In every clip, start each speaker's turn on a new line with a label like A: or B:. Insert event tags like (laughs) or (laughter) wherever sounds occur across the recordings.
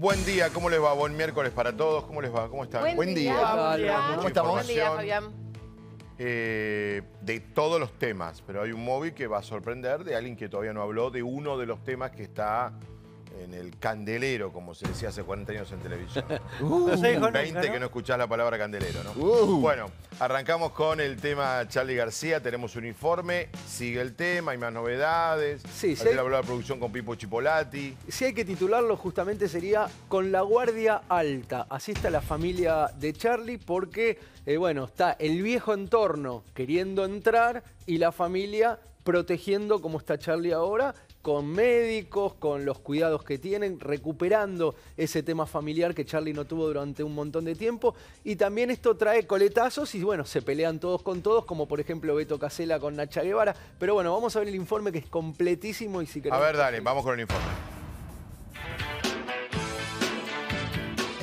A: Buen día, ¿cómo les va? Buen miércoles para todos. ¿Cómo les va? ¿Cómo están? Buen, día. ¿Cómo Buen día, Fabián. Eh, de todos los temas, pero hay un móvil que va a sorprender de alguien que todavía no habló de uno de los temas que está en el candelero, como se decía hace 40 años en televisión. (laughs) Uh, 20 que no escuchás la palabra candelero, ¿no? Uh. Bueno, arrancamos con el tema Charlie García, tenemos un informe, sigue el tema, hay más novedades. Sí, sí. Si la producción con Pipo Chipolati. Si hay que titularlo, justamente sería Con la Guardia Alta. Así está la familia
B: de Charlie, porque, eh, bueno, está el viejo entorno queriendo entrar y la familia protegiendo como está Charlie ahora con médicos, con los cuidados que tienen, recuperando ese tema familiar que Charlie no tuvo durante un montón de tiempo. Y también esto trae coletazos y bueno, se pelean todos con todos, como por ejemplo Beto Casela con Nacha Guevara. Pero bueno, vamos a ver el informe que es completísimo y si queremos... A ver, dale, vamos
A: con el informe.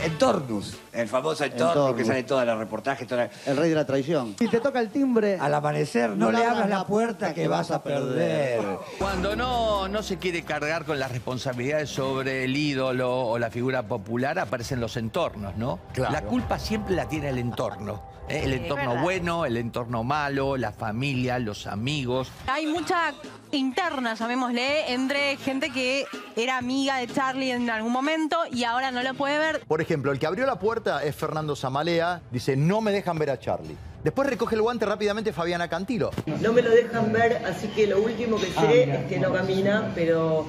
A: Entornos, el famoso
C: entorno que sale
D: en todos reportajes.
C: El rey de la traición. Si te toca el timbre, Al amanecer no, le abras la puerta que vas a perder.
B: Cuando no, no se quiere cargar con las responsabilidades sobre el ídolo o la figura popular, aparecen los entornos, ¿no? La culpa siempre la tiene el entorno. ¿eh? El entorno bueno, el entorno malo, la familia,
D: los amigos.
E: Hay mucha interna, llamémosle, entre gente que era amiga de Charlie en algún momento y ahora no lo puede ver
D: ejemplo, el que abrió la puerta es Fernando Zamalea, dice, no me dejan ver a Charlie. Después recoge el guante rápidamente Fabiana Cantilo.
F: No me lo dejan ver, así que lo último que sé ah, es que no camina, pero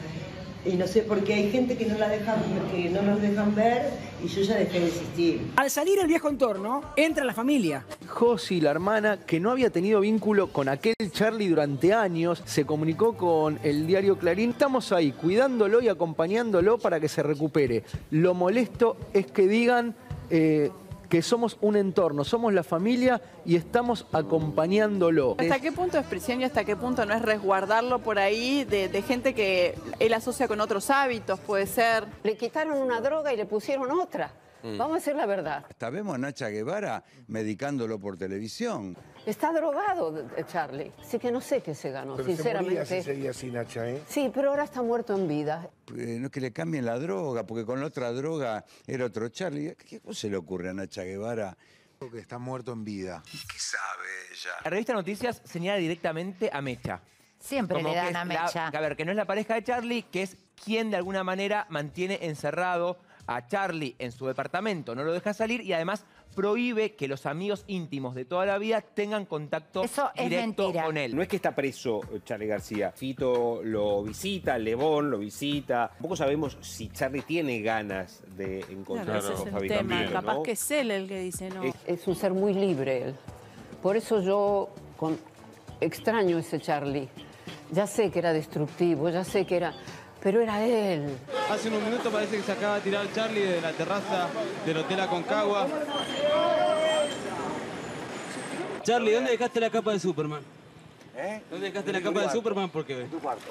F: y no
C: sé por qué hay gente que no, la dejan, que no dejan ver y yo ya dejé de existir. Al salir el viejo entorno, entra la familia.
B: Josy, la hermana, que no había tenido vínculo con aquel Charlie durante años, se comunicó con el diario Clarín. Estamos ahí cuidándolo y acompañándolo para que se recupere. Lo molesto es que digan... Eh, que somos un entorno, somos la familia y estamos acompañándolo. ¿Hasta qué
F: punto es prisión y hasta qué punto no es resguardarlo por ahí de, de gente que él asocia con otros
E: hábitos, puede ser? Le quitaron una droga y le pusieron otra. Mm. Vamos a decir la verdad. Hasta
B: vemos a Nacha Guevara medicándolo por televisión.
E: Está drogado, Charlie. Así que no sé qué se ganó, sinceramente.
B: ¿eh?
E: Sí, pero ahora está muerto en vida.
B: Eh, no es que le cambien la droga, porque con la otra droga era otro Charlie. ¿Qué, se le ocurre a Nacha
A: Guevara? Que está muerto en vida. ¿Y ¿Qué sabe ella?
B: La revista Noticias señala directamente a Mecha. Siempre le dan a Mecha. a ver, que no es la pareja de Charlie, que es quien de alguna manera mantiene encerrado a Charlie en su departamento, no lo deja salir y además prohíbe que los amigos íntimos de toda la vida tengan contacto directo
G: con él. No es que está preso eh, Charlie García. Fito lo visita, Levón lo visita.
B: Tampoco sabemos si Charlie tiene ganas de encontrar claro, a tema, Capaz que
F: es él el que dice no.
E: Es, un ser muy libre él. Por eso yo extraño ese Charlie. Ya sé que era destructivo, ya sé que era pero era él.
A: Hace unos minutos parece que se acaba de tirar Charlie de la terraza del Hotel Aconcagua.
H: Charlie, ¿dónde dejaste la capa de Superman?
D: ¿Eh? ¿Dónde
B: dejaste la
H: capa de Superman? Porque...
D: En tu cuarto.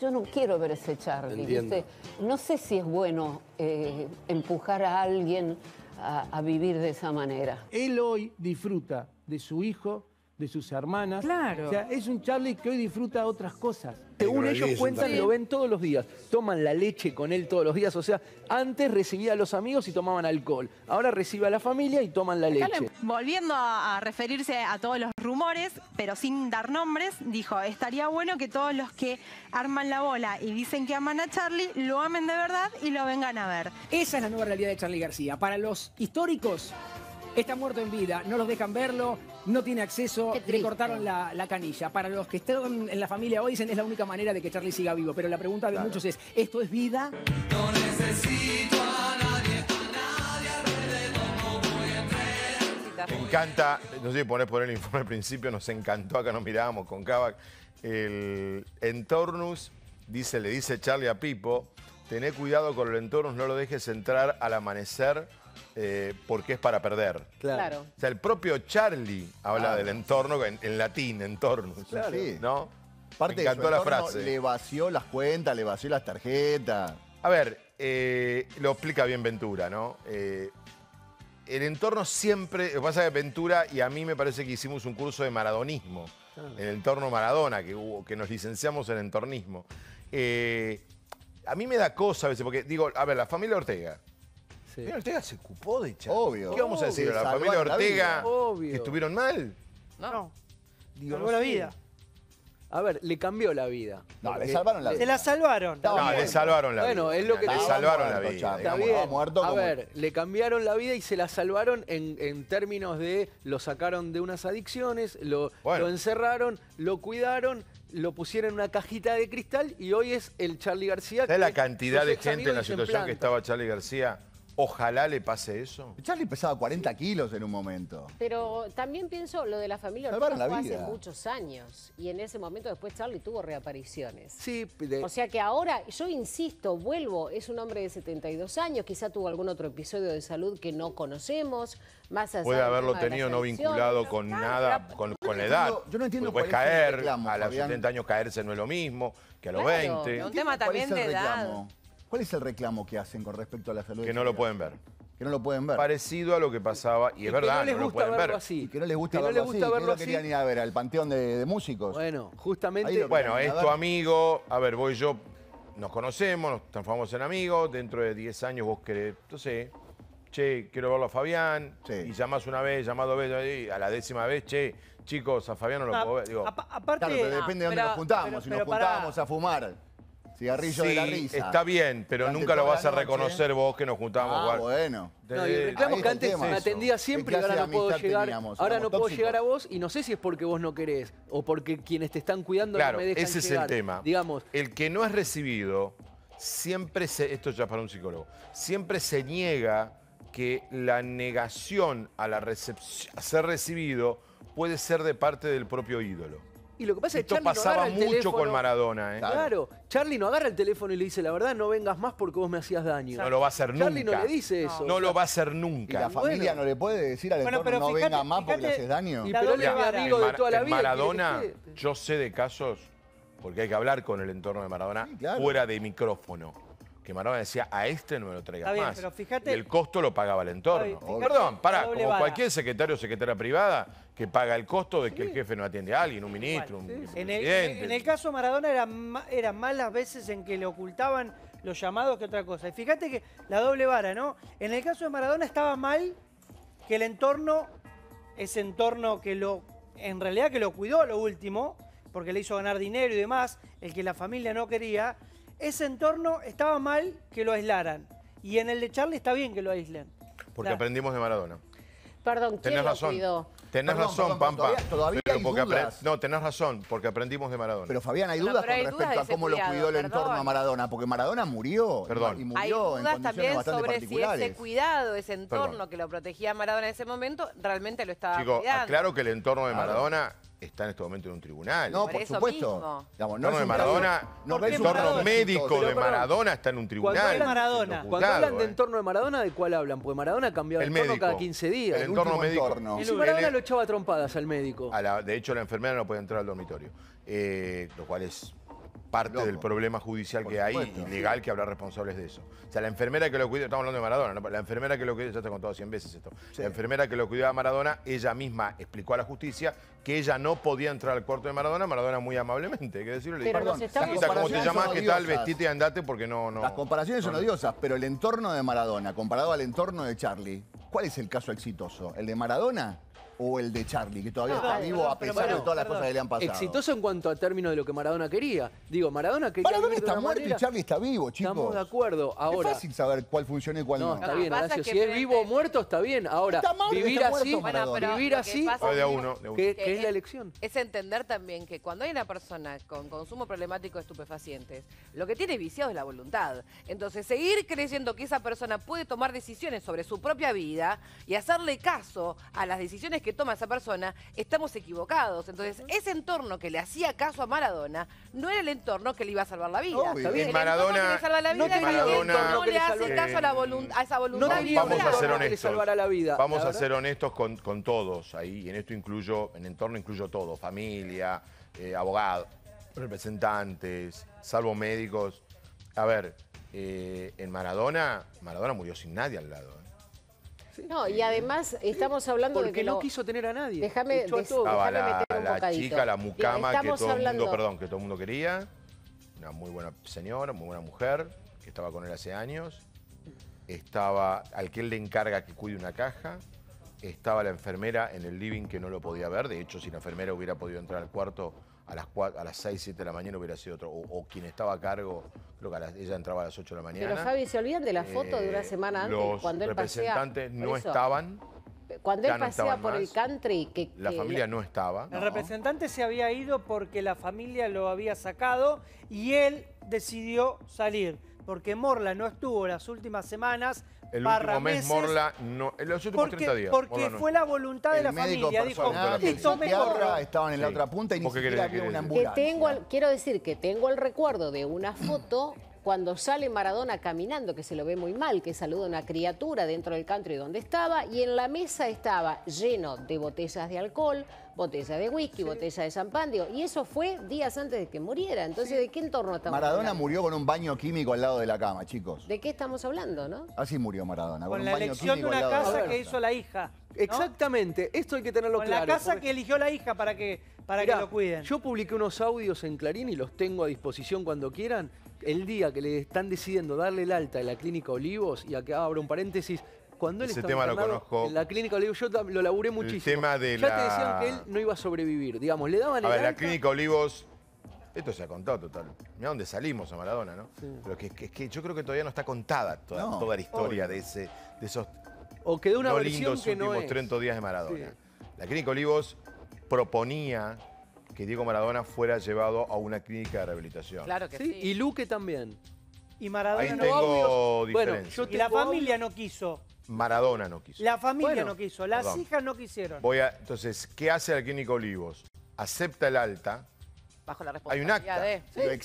E: Yo no quiero ver ese Charlie. No sé si es bueno eh, empujar a alguien a, a vivir de esa manera.
B: Él hoy disfruta de su hijo de sus hermanas. Claro. O sea, es un Charlie que hoy disfruta otras cosas. Según ellos cuentan, lo ven todos los días. Toman la leche con él todos los días. O sea, antes recibía a los amigos y tomaban alcohol. Ahora recibe a la familia y toman la leche.
E: volviendo a, a referirse a todos los rumores, pero sin dar nombres, dijo, estaría bueno que todos los que arman la bola y dicen que aman a Charlie, lo amen de verdad y lo vengan a ver. Esa es la nueva realidad de Charlie
B: García. Para los históricos, Está muerto en vida, no los dejan verlo, no tiene acceso, le cortaron la, canilla. Para los que estén en la familia hoy dicen es la única manera de que Charlie siga vivo, pero la pregunta de muchos es, ¿esto es vida?
I: No necesito a nadie,
A: a nadie Me encanta, no sé poner poner por el informe al principio, nos encantó, acá nos mirábamos con Kavak, el entornus, dice, le dice Charlie a Pipo, tené cuidado con el entornus, no lo dejes entrar al amanecer eh, porque es para perder. Claro. O sea, el propio Charlie habla del entorno en, latín, entorno ¿No? Parte de la frase. Le vació las cuentas, le vació las tarjetas. A ver, eh, lo explica bien Ventura, ¿no? Eh, el entorno siempre, lo que pasa es que Ventura y a mí me parece que hicimos un curso de maradonismo, ah. el entorno Maradona, que, que nos licenciamos en entornismo. a mí me da cosa a veces, porque digo, a ver, la familia Ortega, Ortega se ocupó de Obvio. ¿Qué vamos a decir? ¿La familia Ortega estuvieron mal?
B: No. no. Digo, Salvó la vida. A ver, le cambió la vida. No, le salvaron la vida. Se la salvaron. No, le salvaron la vida. Bueno, es lo que... Le salvaron la vida. Está Muerto a ver, le cambiaron la vida y se la salvaron en, términos de... Lo sacaron de unas adicciones, lo, encerraron, lo cuidaron, lo pusieron en una cajita de cristal y hoy
A: es el Charlie García. Es la cantidad de gente en la situación que estaba Charlie García? Ojalá le pase eso. Charlie pesaba 40 kilos en un momento.
J: Pero también pienso lo de la familia Ortega la hace muchos años. Y en ese momento después Charlie tuvo reapariciones. Sí. O sea que ahora, yo insisto, vuelvo, es un hombre de 72 años, quizá tuvo algún otro episodio de salud que no conocemos, más Puede haberlo tenido no vinculado
A: con nada, con, con la edad. yo no entiendo Puedes caer, a los 70 años caerse no es lo mismo que a los 20. Un tema también de edad. ¿Cuál
D: es el reclamo que hacen con respecto a la salud? Que no lo pueden
A: ver. Que no lo pueden ver. Parecido a lo que pasaba, y, es verdad, no, les gusta lo pueden verlo ver. Y que no les gusta que verlo, no les gusta verlo que no querían ir
D: a ver al panteón de, músicos. Bueno, justamente... Bueno, esto,
A: amigo, a ver, voy yo, nos conocemos, nos transformamos en amigos, dentro de 10 años vos querés, entonces, che, quiero verlo a Fabián, sí. y llamás una vez, llamás dos veces, y a la décima vez, che, chicos, a Fabián no lo ah, puedo ver. aparte, claro, pero depende de ah, dónde nos juntamos, si nos juntamos a fumar está bien, pero nunca lo vas a reconocer vos que nos juntamos. Ah, bueno. No, y que antes me atendía siempre y ahora no puedo llegar. ahora no puedo llegar a
B: vos y no sé si es porque vos no querés o porque quienes te están cuidando Claro, no me ese es el
A: tema. Digamos, El que no es recibido, siempre se, esto ya para un psicólogo, siempre se niega que la negación a, la a ser recibido puede ser de parte del propio ídolo.
B: Y lo que pasa Esto es pasaba mucho con
A: Maradona, ¿eh? Claro,
B: Charlie no agarra el teléfono y le dice, la verdad, no vengas más porque vos me hacías daño. No lo va a hacer nunca. Charlie no le dice eso. No, lo va
A: a hacer nunca. la familia no
D: le puede
B: decir al no venga más porque le haces daño.
A: Y es de toda la vida. Maradona, yo sé de casos, porque hay que hablar con el entorno de Maradona, fuera de micrófono que Maradona decía, a este no me lo traigas pero el costo lo pagaba el entorno. Perdón, como cualquier secretario o secretaria privada que paga el costo de que el jefe no atiende a alguien, un ministro, un En el,
C: caso de Maradona eran, malas las veces en que le ocultaban los llamados que otra cosa. Y fíjate que la doble vara, ¿no? En el caso de Maradona estaba mal que el entorno, ese entorno que lo, en realidad que lo cuidó lo último, porque le hizo ganar dinero y demás, el que la familia no quería, ese entorno estaba mal que lo aislaran. Y en el de Charlie está bien que lo aíslen. Porque
A: aprendimos de Maradona.
C: Perdón, ¿quién Cuidó?
A: Tenés razón, Pampa. Todavía, No, tenés razón, porque aprendimos de Maradona. Pero Fabián, hay dudas con respecto a cómo lo cuidó el entorno a Maradona, porque Maradona murió. Perdón. Y murió hay dudas también sobre si ese
E: cuidado, ese entorno que lo protegía Maradona en ese momento, realmente lo estaba Chico, aclaro
A: que el entorno de Maradona está en este momento en un tribunal. No, por, supuesto. no, de Maradona, el entorno médico de Maradona está en un tribunal. Cuando hablan,
B: Maradona, cuando hablan de eh. entorno de Maradona, ¿de cuál hablan? Porque Maradona ha cambiado el, entorno cada 15 días. El, entorno médico. Entorno. Y Maradona lo
A: echaba trompadas al médico. de hecho, la enfermera no puede entrar al dormitorio, eh, lo cual es parte del problema judicial que hay y legal que habrá responsables de eso. O sea, la enfermera que lo cuidó, estamos hablando de Maradona, la enfermera que lo cuidó, ya te he contado 100 veces esto, la enfermera que lo cuidó a Maradona, ella misma explicó a la justicia que ella no podía entrar al cuarto de Maradona, Maradona muy amablemente, hay que decirlo. le dijo, perdón, ¿cómo te llamas? ¿Qué tal? Vestite y andate porque no... las comparaciones son
D: odiosas, pero el entorno de Maradona comparado al entorno de Charlie, ¿cuál es el caso exitoso? ¿El de Maradona? o el de Charlie, que todavía está vivo a pesar de todas las cosas que le han pasado. Exitoso
B: en cuanto a término de lo que Maradona quería. Digo, Maradona quería. Maradona está muerto y Charlie
D: está vivo, chicos. Estamos de acuerdo. Ahora, es fácil saber cuál funciona y cuál no. No, está bien, Horacio, Si es
B: vivo o muerto, está bien. Ahora, vivir así, vivir así. Ah, qué es la elección.
E: Es entender también que cuando hay una persona con consumo problemático de estupefacientes, lo que tiene viciado es la voluntad. Entonces, seguir creyendo que esa persona puede tomar decisiones sobre su propia vida y hacerle caso a las decisiones que toma esa persona, estamos equivocados. Entonces, ese entorno que le hacía caso a Maradona no era el entorno que le iba a salvar la vida. Maradona, la vida no, le hace caso a, esa voluntad. No, vamos
A: a ser honestos. La vida, vamos a ser honestos con, todos ahí. Y en esto incluyo, en entorno incluyo todo. Familia, eh, abogados, representantes, salvo médicos. A ver, eh, en Maradona, Maradona murió sin nadie al lado. ¿eh?
J: No, y además estamos hablando de que no quiso tener a nadie. Déjame, ah, la, la chica, la mucama que todo mundo,
A: perdón, que todo el mundo quería. Una muy buena señora, muy buena mujer, que estaba con él hace años. Estaba al que él le encarga que cuide una caja. Estaba la enfermera en el living que no lo podía ver. De hecho, si la enfermera hubiera podido entrar al cuarto, a las, a las 6, 7 de la mañana hubiera sido otro. O, quien estaba a cargo, creo que ella entraba a las 8 de la mañana. Pero Fabi, ¿se olvidan de la eh, foto de una semana antes? Los cuando representantes no estaban.
C: Cuando él pasea por el country... Que, la familia
A: no estaba.
C: El representante se había ido porque la familia lo había sacado y él decidió salir. Porque Morla no estuvo las últimas semanas el último mes Morla
A: no. porque, Porque fue
C: la voluntad de la familia. Dijo,
D: Estaban en la otra punta y ni siquiera había una ambulancia. tengo,
J: quiero decir que tengo el recuerdo de una foto cuando sale Maradona caminando, que se lo ve muy mal, que saluda a una criatura dentro del y donde estaba, y en la mesa estaba lleno de botellas de alcohol, botellas de whisky, botellas de champán, y eso fue días antes de que muriera. Entonces, ¿de qué entorno estamos Maradona
D: murió con un baño químico al lado de la cama, chicos.
J: ¿De qué estamos hablando, no?
D: Así murió Maradona, con, la un de una casa que
B: hizo la hija. Exactamente, esto hay que tenerlo con claro. la casa que eligió la hija para que para que lo cuiden. Yo publiqué unos audios en Clarín y los tengo a disposición cuando quieran, el día que le están decidiendo darle el alta a la clínica Olivos, y acá abro un paréntesis, cuando él Ese tema lo conozco. la clínica Olivos, yo lo laburé muchísimo. El tema de ya te decían que él no iba a
A: sobrevivir, digamos, le
B: daban a ver, la clínica
A: Olivos... Esto se ha contado total. Mira dónde salimos a Maradona, ¿no? Pero que, que, que, yo creo que todavía no está contada toda, toda la historia de, ese, de esos o quedó una no lindos que últimos no 30 días de Maradona. La clínica Olivos proponía que Diego Maradona fuera llevado a una clínica de rehabilitación. Claro que sí. Y
C: Luque también. Y Maradona no tengo Bueno, la familia no quiso.
A: Maradona no quiso.
C: La familia no quiso. Las hijas no quisieron. Voy a,
A: entonces, ¿qué hace la clínica Olivos? Acepta el alta,
C: Bajo la hay un acta Que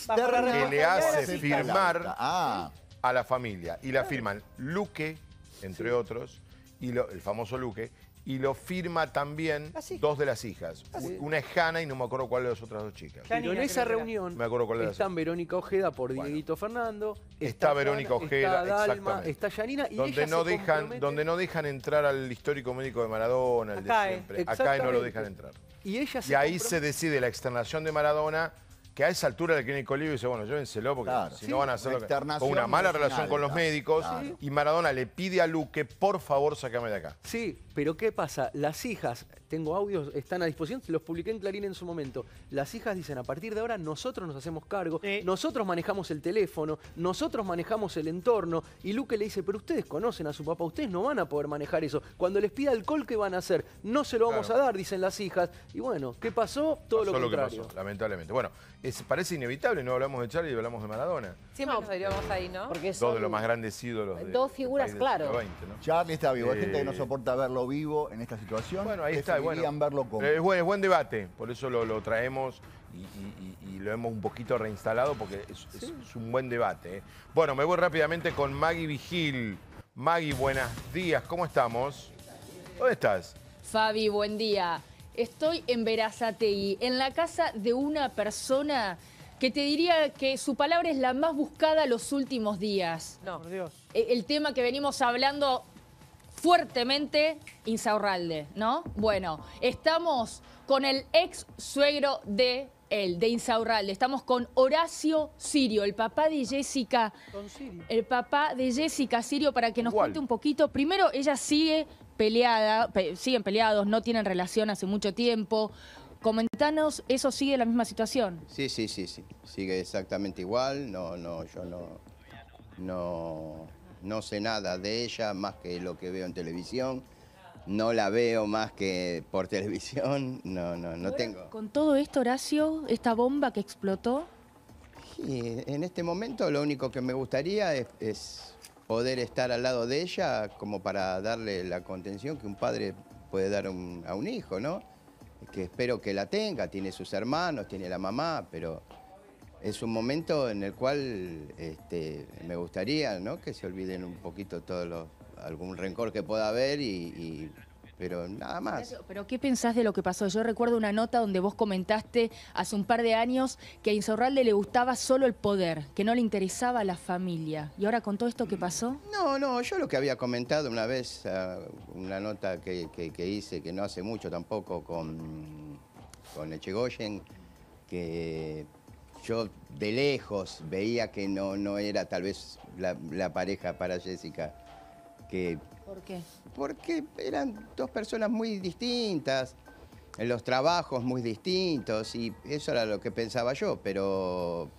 C: le hace
A: firmar. Ah. a la familia. Y la firman Luque, entre otros, y el famoso Luque, y lo firma también dos de las hijas. Una es Jana y no me acuerdo cuál de las otras dos chicas. Pero en esa reunión me están Verónica Ojeda por Dieguito Fernando. Está, Verónica Ojeda, está está
B: Yanina. Y donde, no dejan,
A: donde no dejan entrar al histórico médico de Maradona, el Acá, de eh, siempre. Acá no lo dejan entrar. Y, ella ahí se decide la externación de Maradona que a esa altura el clínico y dice, bueno, llévenselo porque si no van a hacer una mala relación con los médicos. Y Maradona le pide a Luque, por favor, sácame de acá. Sí, pero ¿qué pasa? Las hijas, tengo audios, están a disposición, los
B: publiqué en Clarín en su momento. Las hijas dicen, a partir de ahora nosotros nos hacemos cargo, nosotros manejamos el teléfono, nosotros manejamos el entorno. Y Luque le dice, pero ustedes conocen a su papá, ustedes no van a poder manejar eso. Cuando les pida alcohol, ¿qué van a hacer? No se lo vamos a dar, dicen las hijas. Y bueno,
A: ¿qué pasó? Todo lo contrario. Lo que pasó, lamentablemente. Bueno, parece inevitable, no hablamos de Charlie, hablamos de Maradona.
E: Siempre vamos ahí, ¿no? dos de
A: los más grandes ídolos. De, dos
E: figuras, claro.
A: Charlie
D: está vivo, hay gente que no eh, soporta verlo vivo en esta situación? Bueno, ahí está. Bueno, verlo como? Es
A: buen, debate, por eso lo, traemos y, lo hemos un poquito reinstalado porque es, un buen debate. ¿eh? Bueno, me voy rápidamente con Maggie Vigil. Maggie, buenos días, ¿cómo estamos? ¿Dónde estás?
K: Fabi, buen día. Estoy en y en la casa de una persona que te diría que su palabra es la más buscada los últimos días. No, por Dios. E, el tema que venimos hablando fuertemente Insaurralde, ¿no? Bueno, estamos con el ex suegro de él, de Insaurralde. Estamos con Horacio Sirio, el papá de Jessica. Sirio. El papá de Jessica Sirio, para que nos cuente un poquito. Primero, ella sigue peleada, siguen peleados, no tienen relación hace mucho tiempo. Comentanos, ¿eso sigue la misma situación?
G: Sí, sí, sí, sí. Sigue exactamente igual. No, no, yo no. No no sé nada de ella más que lo que veo en televisión. No la veo más que por (laughs) televisión, no, no, no tengo.
K: Con todo esto, Horacio, esta bomba que explotó.
G: Eh, en este momento lo único que me gustaría es, poder estar al lado de ella como para darle la contención que un padre puede dar a un hijo, ¿no? Que espero que la tenga, tiene sus hermanos, tiene la mamá, pero es un momento en el cual este, me gustaría que se olviden un poquito todos los, algún rencor que pueda haber y, pero nada más.
K: Pero, ¿qué pensás de lo que pasó? Yo recuerdo una nota donde vos comentaste hace un par de años que a Insaurralde le gustaba solo el poder, que no le interesaba la familia. ¿Y ahora con todo esto qué pasó?
G: No, no, yo lo que había comentado una vez, ah, una nota que, hice, que no hace mucho tampoco, con, con Echegoyen, que yo de lejos veía que no, no era tal vez la, pareja para Jessica. Que, ¿Por qué? Porque eran dos personas muy distintas, en los trabajos muy distintos y eso era lo que pensaba yo, pero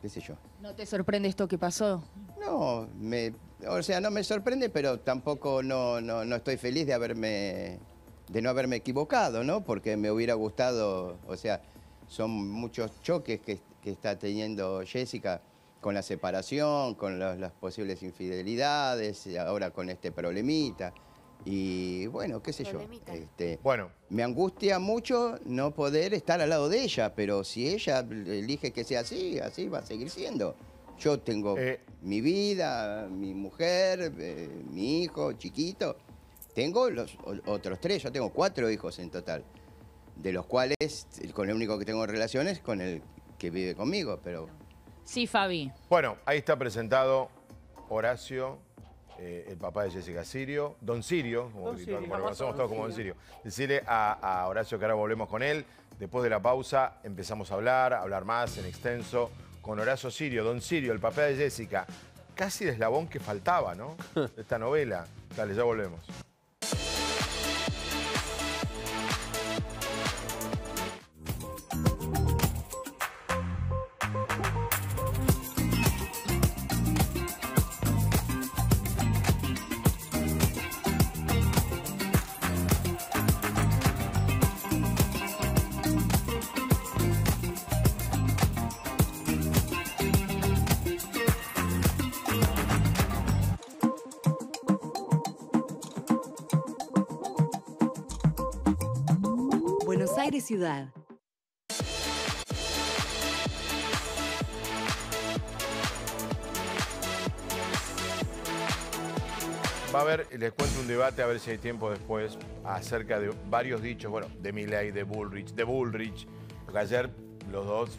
G: qué sé yo.
K: ¿No te sorprende esto que pasó?
G: No, me, o sea, no me sorprende, pero tampoco no, no, estoy feliz de haberme de no haberme equivocado, ¿no? Porque me hubiera gustado, o sea, son muchos choques que, está teniendo Jessica con la separación, con las posibles infidelidades, ahora con este problemita. Y bueno, qué sé yo. Este, bueno. Me angustia mucho no poder estar al lado de ella, pero si ella elige que sea así, así va a seguir siendo. Yo tengo eh. mi vida, mi mujer, eh, mi hijo chiquito. Tengo los otros tres, yo tengo cuatro hijos en total de los cuales con el único que tengo relaciones, con el que vive conmigo, pero...
A: Sí, Fabi. Bueno, ahí está presentado Horacio, eh, el papá de Jessica Sirio, Don Sirio, como, don conocemos todos como Don Sirio. Decirle a, a Horacio que ahora volvemos con él. Después de la pausa empezamos a hablar, a hablar más en extenso con Horacio Sirio, Don Sirio, el papá de Jessica. Casi el eslabón que faltaba, ¿no? De (laughs) esta novela. Dale, ya volvemos. Ciudad. Va a haber, les cuento un debate, a ver si hay tiempo después, acerca de varios dichos, bueno, de Milley, de Bullrich, de Bullrich, porque ayer los dos...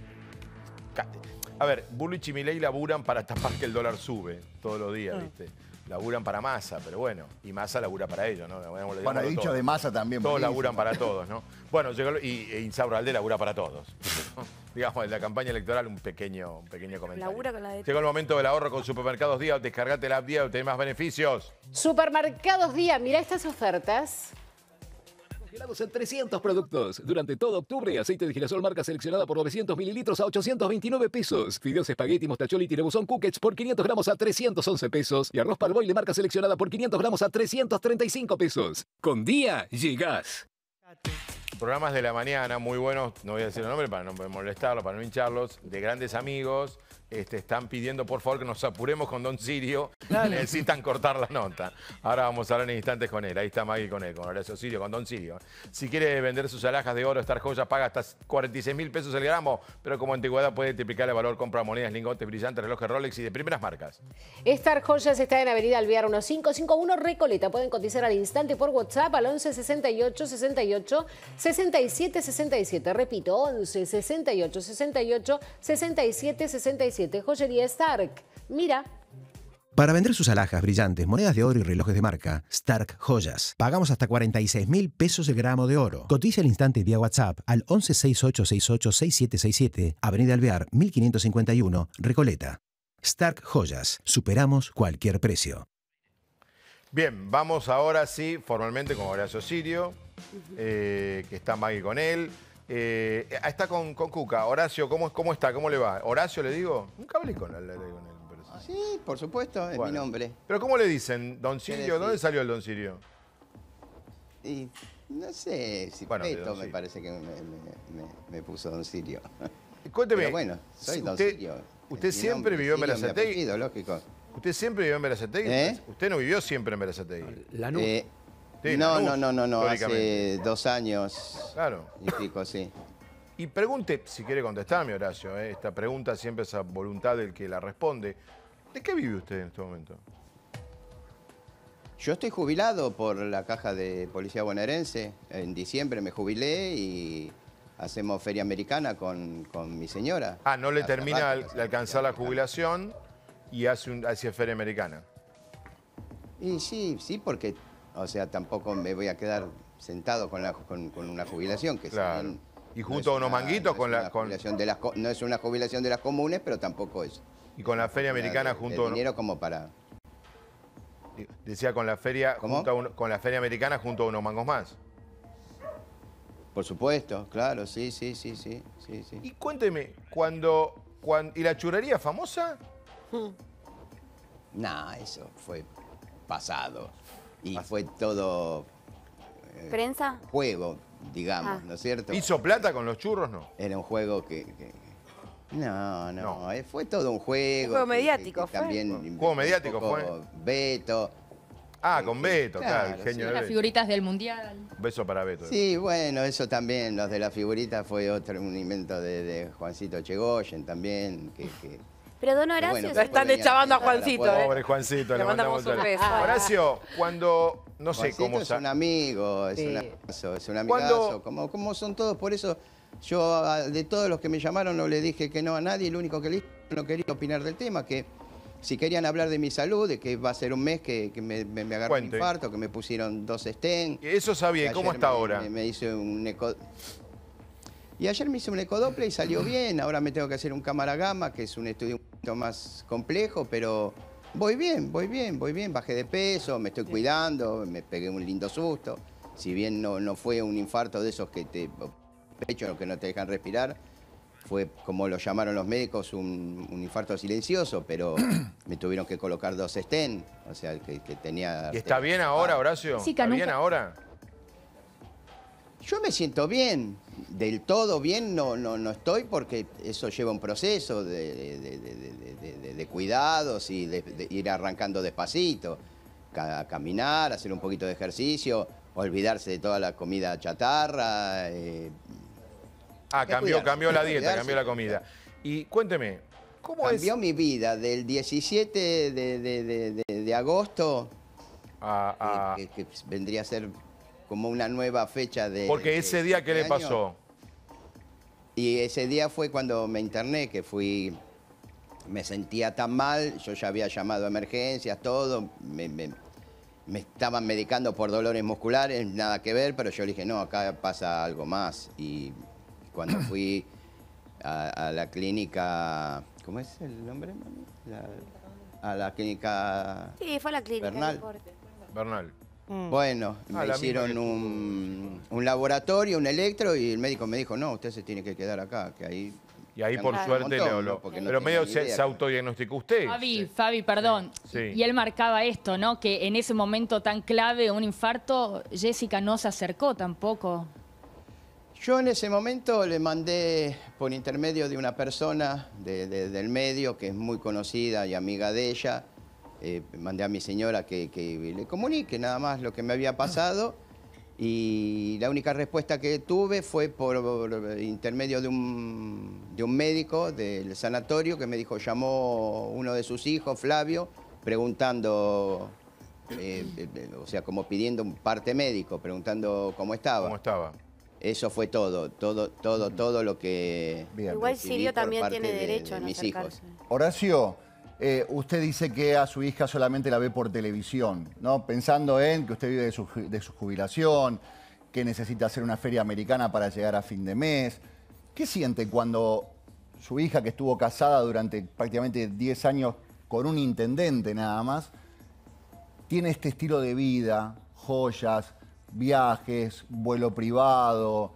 A: A ver, Bullrich y Milley laburan para tapar que el dólar sube todos los días, ah. ¿viste? laburan para Massa, pero bueno, y Massa labura para ellos, ¿no? Bueno, dicho de
D: masa también. Todos laburan para todos,
A: ¿no? Bueno, llegó, y, e Alde labura para todos. (laughs) Digamos, en la campaña electoral un pequeño, pequeño comentario.
J: con la Llegó
A: el momento del ahorro con Supermercados Día, descargate la app Día, obtenés más beneficios.
J: Supermercados Día, mira estas ofertas
A: en 300 productos. Durante
B: todo octubre, aceite de girasol marca seleccionada por 900 mililitros a 829 pesos. Fideos espagueti, mostacholi y tirabuzón por 500 gramos a 311 pesos. Y arroz parboile marca seleccionada por 500 gramos a 335 pesos.
A: Con día, llegas Programas de la mañana muy buenos, no voy a decir el nombre para no molestarlos, para no hincharlos, de grandes amigos este, están pidiendo por favor que nos apuremos con Don Sirio. Necesitan cortar la nota. Ahora vamos a hablar en instantes con él. Ahí está Maggie con él, con Horacio Sirio, con Don Sirio. Si quiere vender sus alhajas de oro, estas joyas paga hasta 46 mil pesos el gramo, pero como antigüedad puede triplicar el valor, compra monedas, lingotes, brillantes, relojes Rolex y de primeras marcas.
J: Estas joyas está en Avenida Alvear 1551 Recoleta. Pueden cotizar al instante por WhatsApp al 11 68 68 67 67. Repito, 11 68 68 67 67. Joyería Stark. Mira.
B: Para vender sus alhajas brillantes, monedas de oro y relojes de marca, Stark Joyas. Pagamos hasta 46 mil pesos el gramo de oro. Cotiza al instante vía WhatsApp al 1168686767, Avenida Alvear, 1551, Recoleta. Stark Joyas. Superamos cualquier precio.
A: Bien, vamos ahora sí, formalmente con Horacio Sirio, eh, que está Maggie con él. Eh, ah, está con, Cuca. Horacio, ¿cómo, ¿cómo está? ¿Cómo le va? ¿Horacio le digo? Nunca hablé con, él. Pero sí. sí. por supuesto, es mi nombre. ¿Pero cómo le dicen? ¿Don Sirio? ¿Dónde salió el Don Sirio?
G: Y no sé, si bueno, Peto me
A: parece que me, puso Don Sirio. (laughs) Cuénteme. bueno, soy Don usted, Usted siempre vivió en Berazategui. ¿Usted ¿Eh? siempre vivió en Berazategui? ¿Usted no vivió siempre en Berazategui? La nube. Eh, no, no, no, no, no, hace
G: dos años claro. y pico,
A: sí. Y pregunte, si quiere contestarme, Horacio, eh, esta pregunta siempre es a voluntad del que la responde. ¿De qué vive usted en este momento? Yo estoy
G: jubilado por la caja de policía bonaerense. En diciembre me jubilé y hacemos feria americana con, con mi señora.
A: Ah, no le termina de alcanzar la jubilación y hace, un, hace feria americana. Y sí, sí,
G: porque o sea, tampoco me voy a quedar sentado con, con, una jubilación que claro.
A: y junto a unos manguitos no con la...
G: De las, no es una jubilación de las comunes, pero tampoco es.
A: Y con la feria americana junto... De dinero como para... Eh, decía, con la feria, con la feria americana junto a unos mangos más. Por supuesto,
G: claro, sí, sí, sí, sí, Y
A: cuénteme, cuando, cuando ¿y la churrería famosa?
G: No, eso fue pasado y fue todo... Eh, ¿Prensa? Juego, digamos, ah. ¿no es cierto? ¿Hizo plata con los churros, no? Era un juego que... No, no, eh, fue todo un juego. juego mediático, fue. También juego mediático, fue. Beto. Ah, con Beto,
A: claro, genio. Las
K: figuritas del Mundial.
A: Beso para Beto.
G: Eh. Sí, bueno, eso también, los de las figuritas fue otro, invento de, de Juancito Chegoyen también, que
H: pero don Horacio... Bueno, están echando a Juancito. ¿eh? Pobre
G: Juancito, le, mandamos, un beso. Horacio, cuando... No sé cómo... es un amigo, es, un, amigazo, es un amigazo. Cuando... Como, son todos, por eso... Yo, de todos los que me llamaron, no le dije que no a nadie. Lo único que le dije, no quería opinar del tema, que si querían hablar de mi salud, de que va a ser un mes que, me, me, agarró un infarto, que me pusieron dos estén. Eso sabía, ¿cómo está ahora? Me, hice un eco... Y ayer me hice un ecodople y salió bien. Ahora me tengo que hacer un cámara que es un estudio un poquito más complejo, pero voy bien, voy bien, voy bien. Bajé de peso, me estoy cuidando, me pegué un lindo susto. Si bien no, fue un infarto de esos que te pecho, que no te dejan respirar, fue como lo llamaron los médicos, un, infarto silencioso, pero (clears throat) me tuvieron que colocar dos estén, o sea, que, tenía... está bien ahora, Horacio? Sí, ¿Está bien ahora? Yo me siento bien, del todo bien no, no, no estoy porque eso lleva un proceso de, cuidados y de, ir arrancando despacito, caminar, hacer un poquito de ejercicio, olvidarse de toda la comida chatarra.
A: ah, cambió, cambió la dieta, cambió la comida. Y cuénteme,
G: ¿cómo cambió mi vida del 17 de, agosto, a, que vendría a ser como una nueva fecha de... Porque ese día, que este le pasó? Y ese día fue cuando me interné, que fui... Me sentía tan mal, yo ya había llamado a emergencias, todo, me, me, estaban medicando por dolores musculares, nada que ver, pero yo le dije, no, acá pasa algo más. Y cuando (clears throat) fui a, la clínica, ¿cómo es el nombre? a la clínica... Sí,
H: fue a la clínica. Bernal.
G: Bernal. Mm. Bueno, ah, me hicieron un, laboratorio, un electro, y el médico me dijo, no, usted se tiene que quedar acá, que ahí... Y ahí, por suerte, pero medio se,
A: autodiagnosticó usted. Fabi,
K: Fabi, perdón. Y él marcaba esto, ¿no? Que en ese momento tan clave, un infarto, Jessica no se acercó tampoco.
G: Yo en ese momento le mandé por intermedio de una persona del medio que es muy conocida y amiga de ella, eh, mandé a mi señora que, le comunique nada más lo que me había pasado y la única respuesta que tuve fue por, intermedio de un, médico del sanatorio que me dijo, llamó uno de sus hijos, Flavio, preguntando, eh, eh, o sea, como pidiendo un parte médico, preguntando cómo estaba. ¿Cómo estaba? Eso fue todo, todo, todo, todo lo que... Igual Sirio también tiene derecho a mis hijos. Horacio...
D: Eh, usted dice que a su hija solamente la ve por televisión, ¿no? Pensando en que usted vive de su, de su jubilación, que necesita hacer una feria americana para llegar a fin de mes. ¿Qué siente cuando su hija, que estuvo casada durante prácticamente 10 años con un intendente nada más, tiene este estilo de vida, joyas, viajes, vuelo privado,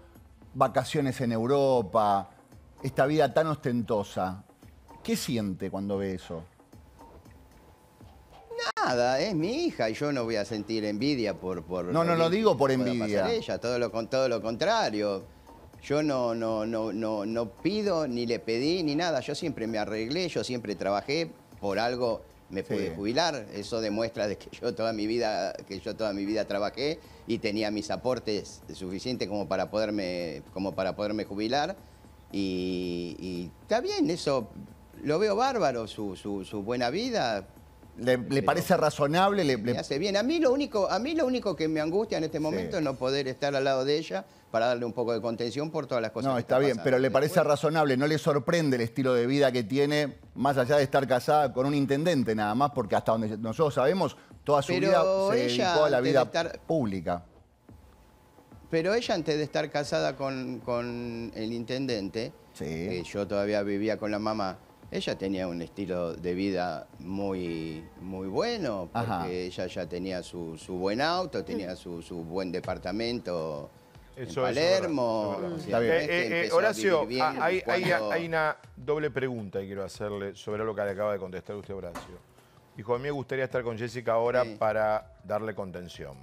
D: vacaciones en Europa, esta vida tan ostentosa. ¿Qué siente cuando ve eso?
G: es mi hija y yo no voy a sentir envidia por... por no, no lo digo por envidia. Ella, todo lo, todo lo contrario. Yo no, no, no, no, no pido, ni le pedí, ni nada. Yo siempre me arreglé, yo siempre trabajé por algo me pude jubilar. Eso demuestra de que yo toda mi vida, que yo toda mi vida trabajé y tenía mis aportes suficientes como para poderme, como para poderme jubilar. Y, está bien, eso lo veo bárbaro, su buena vida. Le, parece razonable? Le, hace bien. A mí, lo único, a mí lo único que me angustia en este momento es no poder estar al lado de ella para darle un poco de contención por todas las cosas. No, está, está bien, pero le parece
D: razonable, no le sorprende el estilo de vida que tiene, más allá de estar casada con un intendente nada más, porque hasta donde nosotros sabemos, toda su vida se dedicó a la vida pública.
G: Pero ella antes de estar casada con, el intendente, yo todavía vivía con la mamá, ella tenía un estilo de vida muy, muy bueno, porque ella ya tenía su, buen auto, tenía su, buen departamento
A: en Palermo. Eh, eh, Horacio, ah, hay, una doble pregunta que quiero hacerle sobre lo que le acaba de contestar usted, Horacio. Dijo, a mí me gustaría estar con Jessica ahora para darle contención.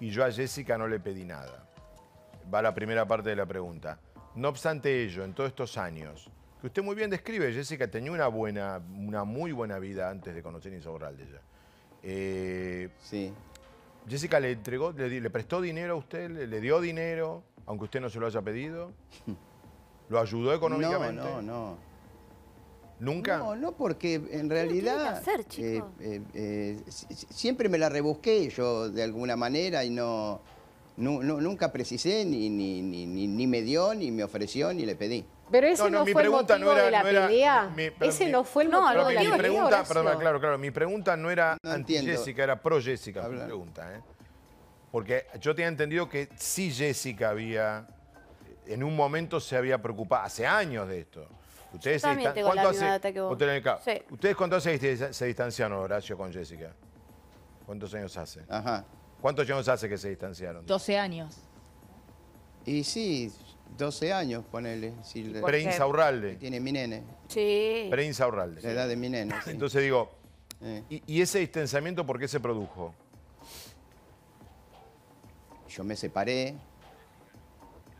A: Y yo a Jessica no le pedí nada. Va la primera parte de la pregunta. No obstante ello, en todos estos años, que usted muy bien describe. Jessica tenía una buena, una muy buena vida antes de conocer Insaurralde de ella. Eh, sí. Jessica le entregó, le, prestó dinero a usted, le, dio dinero, aunque usted no se lo haya pedido. (laughs) ¿Lo ayudó económicamente? No, no, no. ¿Nunca? No, no,
G: porque en realidad... Hacer, chico? Eh, eh, siempre me la rebusqué yo de alguna manera y no no, nunca precisé, ni, me dio,
A: ni me ofreció, ni le pedí.
G: Pero
J: ese no, fue el motivo de la pelea. ese no fue el motivo
A: de la mi Pregunta, perdón, claro, claro, mi pregunta no era anti-Jessica, era pro-Jessica mi pregunta. ¿eh? Porque yo tenía entendido que sí Jessica había, en un momento se había preocupado, hace años de esto. Ustedes yo hace, ¿Ustedes se distanciaron, Horacio, con Jessica? ¿Cuántos años hace? Ajá. ¿Cuántos años hace que se distanciaron?
K: 12 años.
A: Y sí, 12 años, ponele. Si Preinsaurralde. tiene mi nene, Sí. Preinsaurralde. la edad de mi nene. Entonces digo, eh. ¿y, ese distanciamiento por qué se produjo? yo me separé,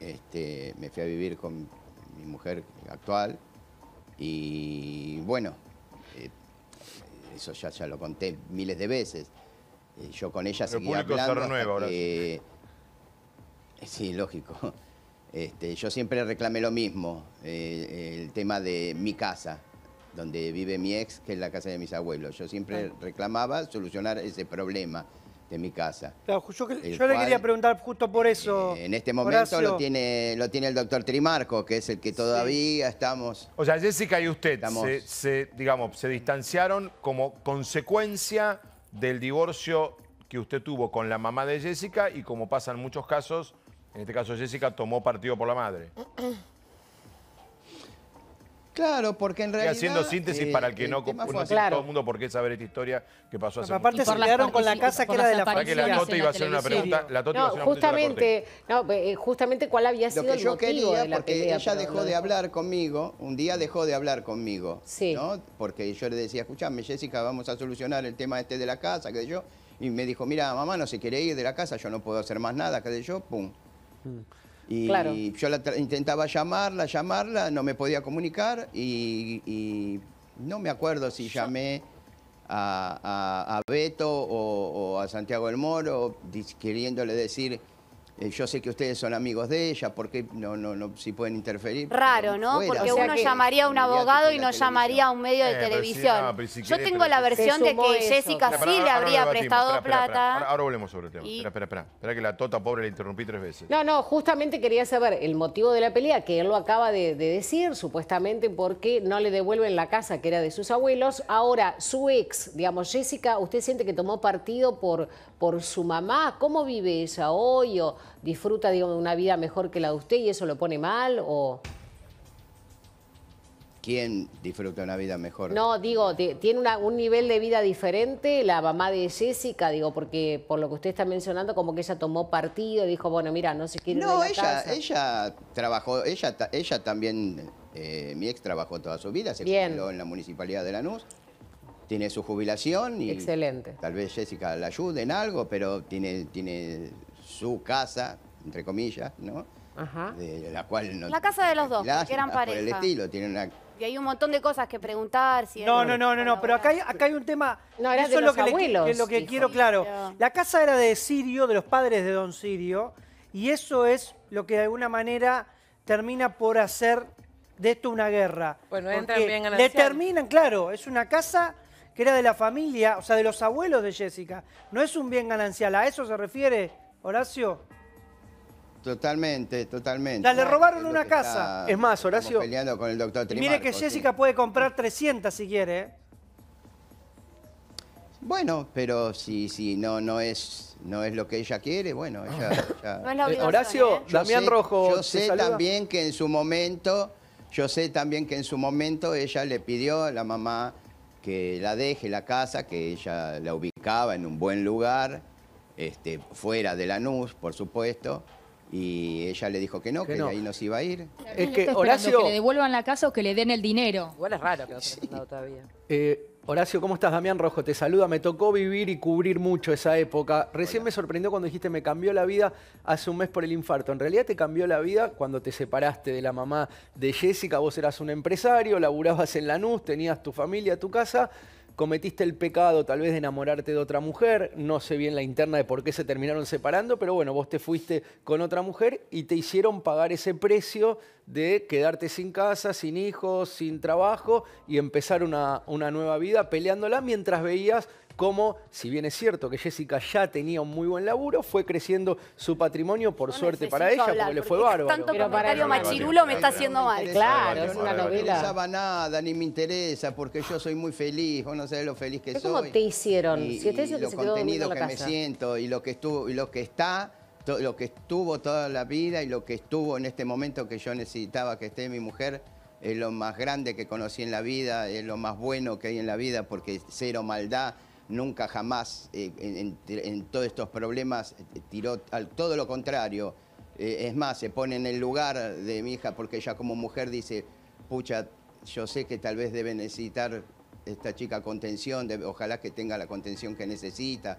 A: este,
G: me fui a vivir con mi mujer actual y bueno, eh, eso ya, ya lo conté miles de veces yo con ella seguía hablando. Sí, lógico. (laughs) Este, yo siempre reclamé lo mismo, eh, el tema de mi casa, donde vive mi ex, que es la casa de mis abuelos. Yo siempre reclamaba solucionar ese problema de mi casa.
C: yo, le quería preguntar justo por eh, eso. en este momento lo
G: tiene, lo tiene el doctor Trimarco, que es el que todavía estamos.
C: O sea, Jessica y usted se, digamos,
A: se distanciaron como consecuencia del divorcio que usted tuvo con la mamá de Jessica y como pasa en muchos casos, en este caso Jessica tomó partido por la madre.
G: Claro, porque en realidad... Y haciendo síntesis eh, para el que no, no claro. todo el
A: mundo por qué saber esta historia que pasó hace Aparte se quedaron con la casa que era de la familia. que la Toti iba a hacer una pregunta. La tota no, iba a hacer una pregunta
J: no, eh, eh, justamente cuál había sido Lo que yo quería, porque ella dejó de
G: hablar conmigo, un día dejó de hablar conmigo. Sí. ¿no? Porque yo le decía, escuchame, Jessica, vamos a solucionar el tema este de la casa, que yo... Y me dijo, mira, mamá, no se quiere ir de la casa, yo no puedo hacer más nada, que yo, pum. Mm. Y yo intentaba llamarla, llamarla, no me podía comunicar y, no me acuerdo si llamé a, Beto o, o, a Santiago del Moro queriéndole decir eh, yo sé que ustedes son amigos de ella, ¿por qué no, no, no si pueden interferir? Raro, ¿no? Porque uno llamaría
H: a un abogado y no llamaría a un medio de eh,
G: televisión. yo tengo la versión de que Jessica sí le habría prestado plata.
A: Ahora, volvemos sobre el tema. Espera, espera, espera. que la tota pobre le interrumpí tres veces.
J: No, no, justamente quería saber el motivo de la pelea, que él lo acaba de, decir, supuestamente porque no le devuelven la casa que era de sus abuelos. Ahora, su ex, digamos, Jessica, ¿usted siente que tomó partido por, por su mamá? ¿Cómo vive ella hoy? O, disfruta de una vida mejor que la de usted y eso lo pone
G: mal o... ¿Quién disfruta una vida mejor?
J: No, digo, tiene un nivel de vida diferente la mamá de Jessica, digo, porque por lo que usted está mencionando, como que ella tomó partido, dijo, bueno, mira, no se quiere. No, ella,
G: ella trabajó, ella, ella también, eh, mi ex trabajó toda su vida, se jubiló en la municipalidad de Lanús, tiene su jubilación y. Excelente. Tal vez Jessica la ayude en algo, pero tiene, tiene su casa, entre comillas, ¿no? Ajá. De la cual
C: La
H: casa de los dos, que eran pareja. Por el estilo, tiene una y hay un montón de cosas que preguntar. Si no, no,
C: no, no, no, pero acá hay, un tema. No, eso es lo que, lo que quiero, claro. La casa era de Sirio, de los padres de Don Sirio, y eso es lo que de alguna manera termina por hacer de esto una guerra. Bueno, entran bien ganancial. Le terminan, claro, es una casa que era de la familia, o sea, de los abuelos de Jessica. No es un bien ganancial, a eso se refiere Horacio.
G: Totalmente, totalmente. le robaron una casa. es más, Horacio. peleando con el doctor Mire que Jessica
C: puede comprar 300 si quiere. ¿eh?
G: Bueno, pero si, si no, no, es, no es lo que ella quiere, bueno, ella... Ah. Eh, Horacio, ¿eh? Damián Rojo. Yo sé también que en su momento, yo sé también que en su momento ella le pidió a la mamá que la deje la casa, que ella la ubicaba en un buen lugar este, fuera de la NUS, por supuesto. Y ella le dijo que no, que, no. ahí nos iba a ir. Es que Horacio... Que le
K: devuelvan la casa o que le den el dinero. Igual es raro que todavía.
B: Eh, Horacio, ¿cómo estás? Damián Rojo te saluda. Me tocó vivir y cubrir mucho esa época. Recién me sorprendió cuando dijiste me cambió la vida hace un mes por el infarto. En realidad te cambió la vida cuando te separaste de la mamá de Jessica. Vos eras un empresario, laburabas en la NUS, tenías tu familia, tu casa cometiste el pecado tal vez de enamorarte de otra mujer, no sé bien la interna de por qué se terminaron separando, pero bueno, vos te fuiste con otra mujer y te hicieron pagar ese precio de quedarte sin casa, sin hijos, sin trabajo y empezar una, una nueva vida peleándola mientras veías cómo, si bien es cierto que Jessica ya tenía un muy buen laburo, fue creciendo su patrimonio, por suerte para ella, porque le fue bárbaro. Tanto
H: machirulo me está haciendo mal. Claro, es una novela. No
G: usaba nada, ni me interesa, porque yo soy muy feliz, vos no sabés lo feliz que soy. ¿Cómo te hicieron? si te lo contenido que me siento y lo que, estuvo, y lo que está lo que estuvo toda la vida y lo que estuvo en este momento que yo necesitaba que esté mi mujer es lo más grande que conocí en la vida, es lo más bueno que hay en la vida porque cero maldad, nunca jamás eh, en, todos estos problemas eh, tiró al todo lo contrario. Eh, es más, se pone en el lugar de mi hija porque ella como mujer dice, pucha, yo sé que tal vez debe necesitar esta chica contención, ojalá que tenga la contención que necesita.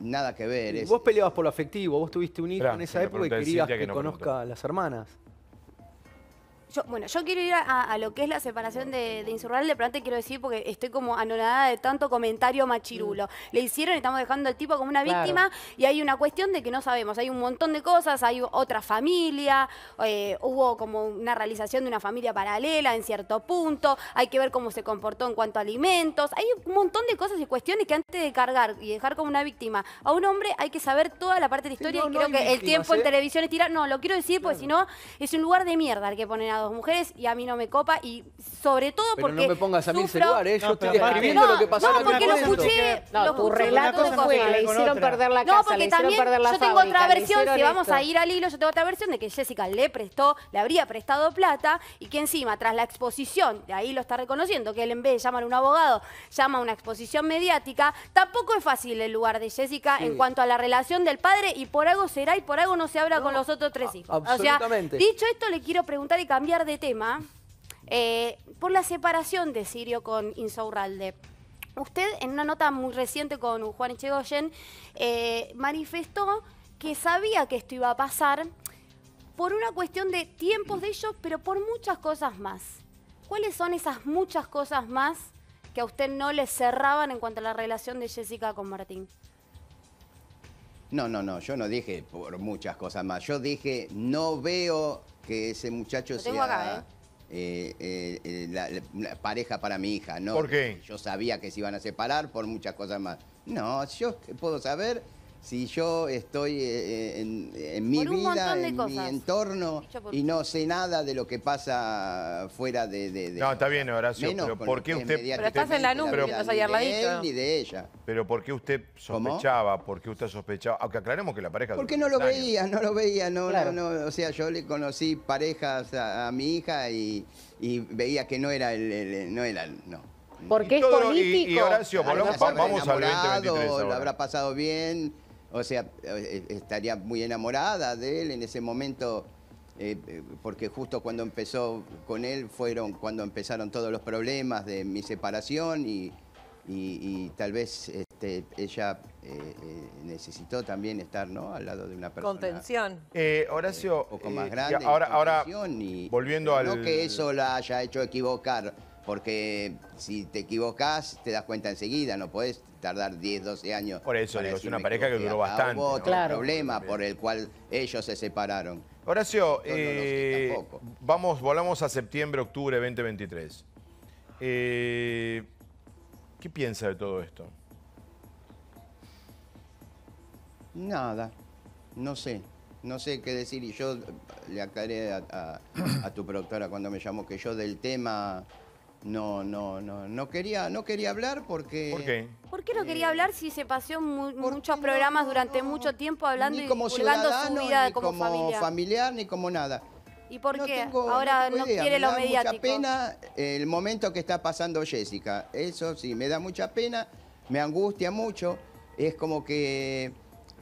G: nada que ver. Vos
B: peleabas por lo afectivo, vos tuviste un hijo en esa época y querías que, conozca
G: a las hermanas
H: bueno, yo quiero ir a, lo que es la separación de, de pero antes quiero decir, porque estoy como anonadada de tanto comentario machirulo. Mm. Le hicieron, estamos dejando al tipo como una víctima, y hay una cuestión de que no sabemos. Hay un montón de cosas, hay otra familia, eh, hubo como una realización de una familia paralela en cierto punto, hay que ver cómo se comportó en cuanto a alimentos. Hay un montón de cosas y cuestiones que antes de cargar y dejar como una víctima a un hombre, hay que saber toda la parte de la historia, y creo que el tiempo en ¿eh? televisión es tirar. No, lo quiero decir, porque si no, es un lugar de mierda el que ponen a mujeres y a mí no me copa y sobre todo porque no me pongas a mí celular, yo estoy describiendo lo que pasó no, porque lo escuché, lo escuché tu relato fue, le hicieron perder la casa, le también perder la yo tengo otra versión, si vamos a ir al hilo, yo tengo otra versión de que Jessica le prestó, le habría prestado plata y que encima tras la exposición, de ahí lo está reconociendo, que él en vez de llamar a un abogado, llama a una exposición mediática, tampoco es fácil el lugar de Jessica en cuanto a la relación del padre y por algo será y por algo no se habla con los otros tres hijos. O sea, dicho esto le quiero preguntar y cambiar de tema eh, por la separación de Sirio con Insaurralde. Usted, en una nota muy reciente con Juan Echegoyen, eh, manifestó que sabía que esto iba a pasar por una cuestión de tiempos de ellos, pero por muchas cosas más. ¿Cuáles son esas muchas cosas más que a usted no le cerraban en cuanto a la relación de Jessica con Martín?
G: No, no, no, yo no dije por muchas cosas más. Yo dije, no veo que ese muchacho sea ¿eh? Eh, eh, la, pareja para mi hija. No, ¿Por qué? Yo sabía que se iban a separar por muchas cosas más. No, yo puedo saber si yo estoy eh, eh, en, en, mi vida, en mi entorno, y no sé nada de lo que pasa fuera de... no, está bien, Horacio, pero ¿por qué usted... estás en la nube, pero, estás Ni
A: de ella. Pero ¿por qué usted sospechaba? ¿Por qué usted sospechaba? Aunque aclaremos que la pareja... Porque no lo veía, no
G: lo veía, no, no, o sea, yo le conocí parejas a, mi hija y, veía que no era el... no era no. Porque es político. Y, Horacio, vamos vamos al 2023 ahora. Lo habrá pasado bien, o sea, eh, estaría muy enamorada de él en ese momento, eh, porque justo cuando empezó con él fueron cuando empezaron todos los problemas de mi separación y, tal vez este, ella eh, necesitó también estar ¿no? al lado de una persona. Contención. Horacio. ahora, ahora
A: y, volviendo al. No que eso
G: la haya hecho equivocar porque si te equivocás, te das cuenta enseguida, no puedes tardar 10, 12 años. Por eso, digo, es una pareja
A: que duró bastante. Hubo problema
G: por el cual ellos se separaron.
A: Horacio, eh, vamos, volamos a septiembre, octubre 2023. Eh, ¿Qué piensa de todo esto?
G: Nada, no sé, no sé qué decir. Y yo le aclaré a tu productora cuando me llamó que yo del tema no, no, no, no quería, no quería hablar porque... ¿Por qué?
H: ¿Por qué no eh, quería hablar si se paseó muchos programas durante mucho tiempo hablando y como su vida ni como,
G: familiar ni como nada?
H: ¿Y por qué? Ahora no, quiere me lo da mucha pena
G: el momento que está pasando Jessica. Eso sí, me da mucha pena, me angustia mucho. Es como que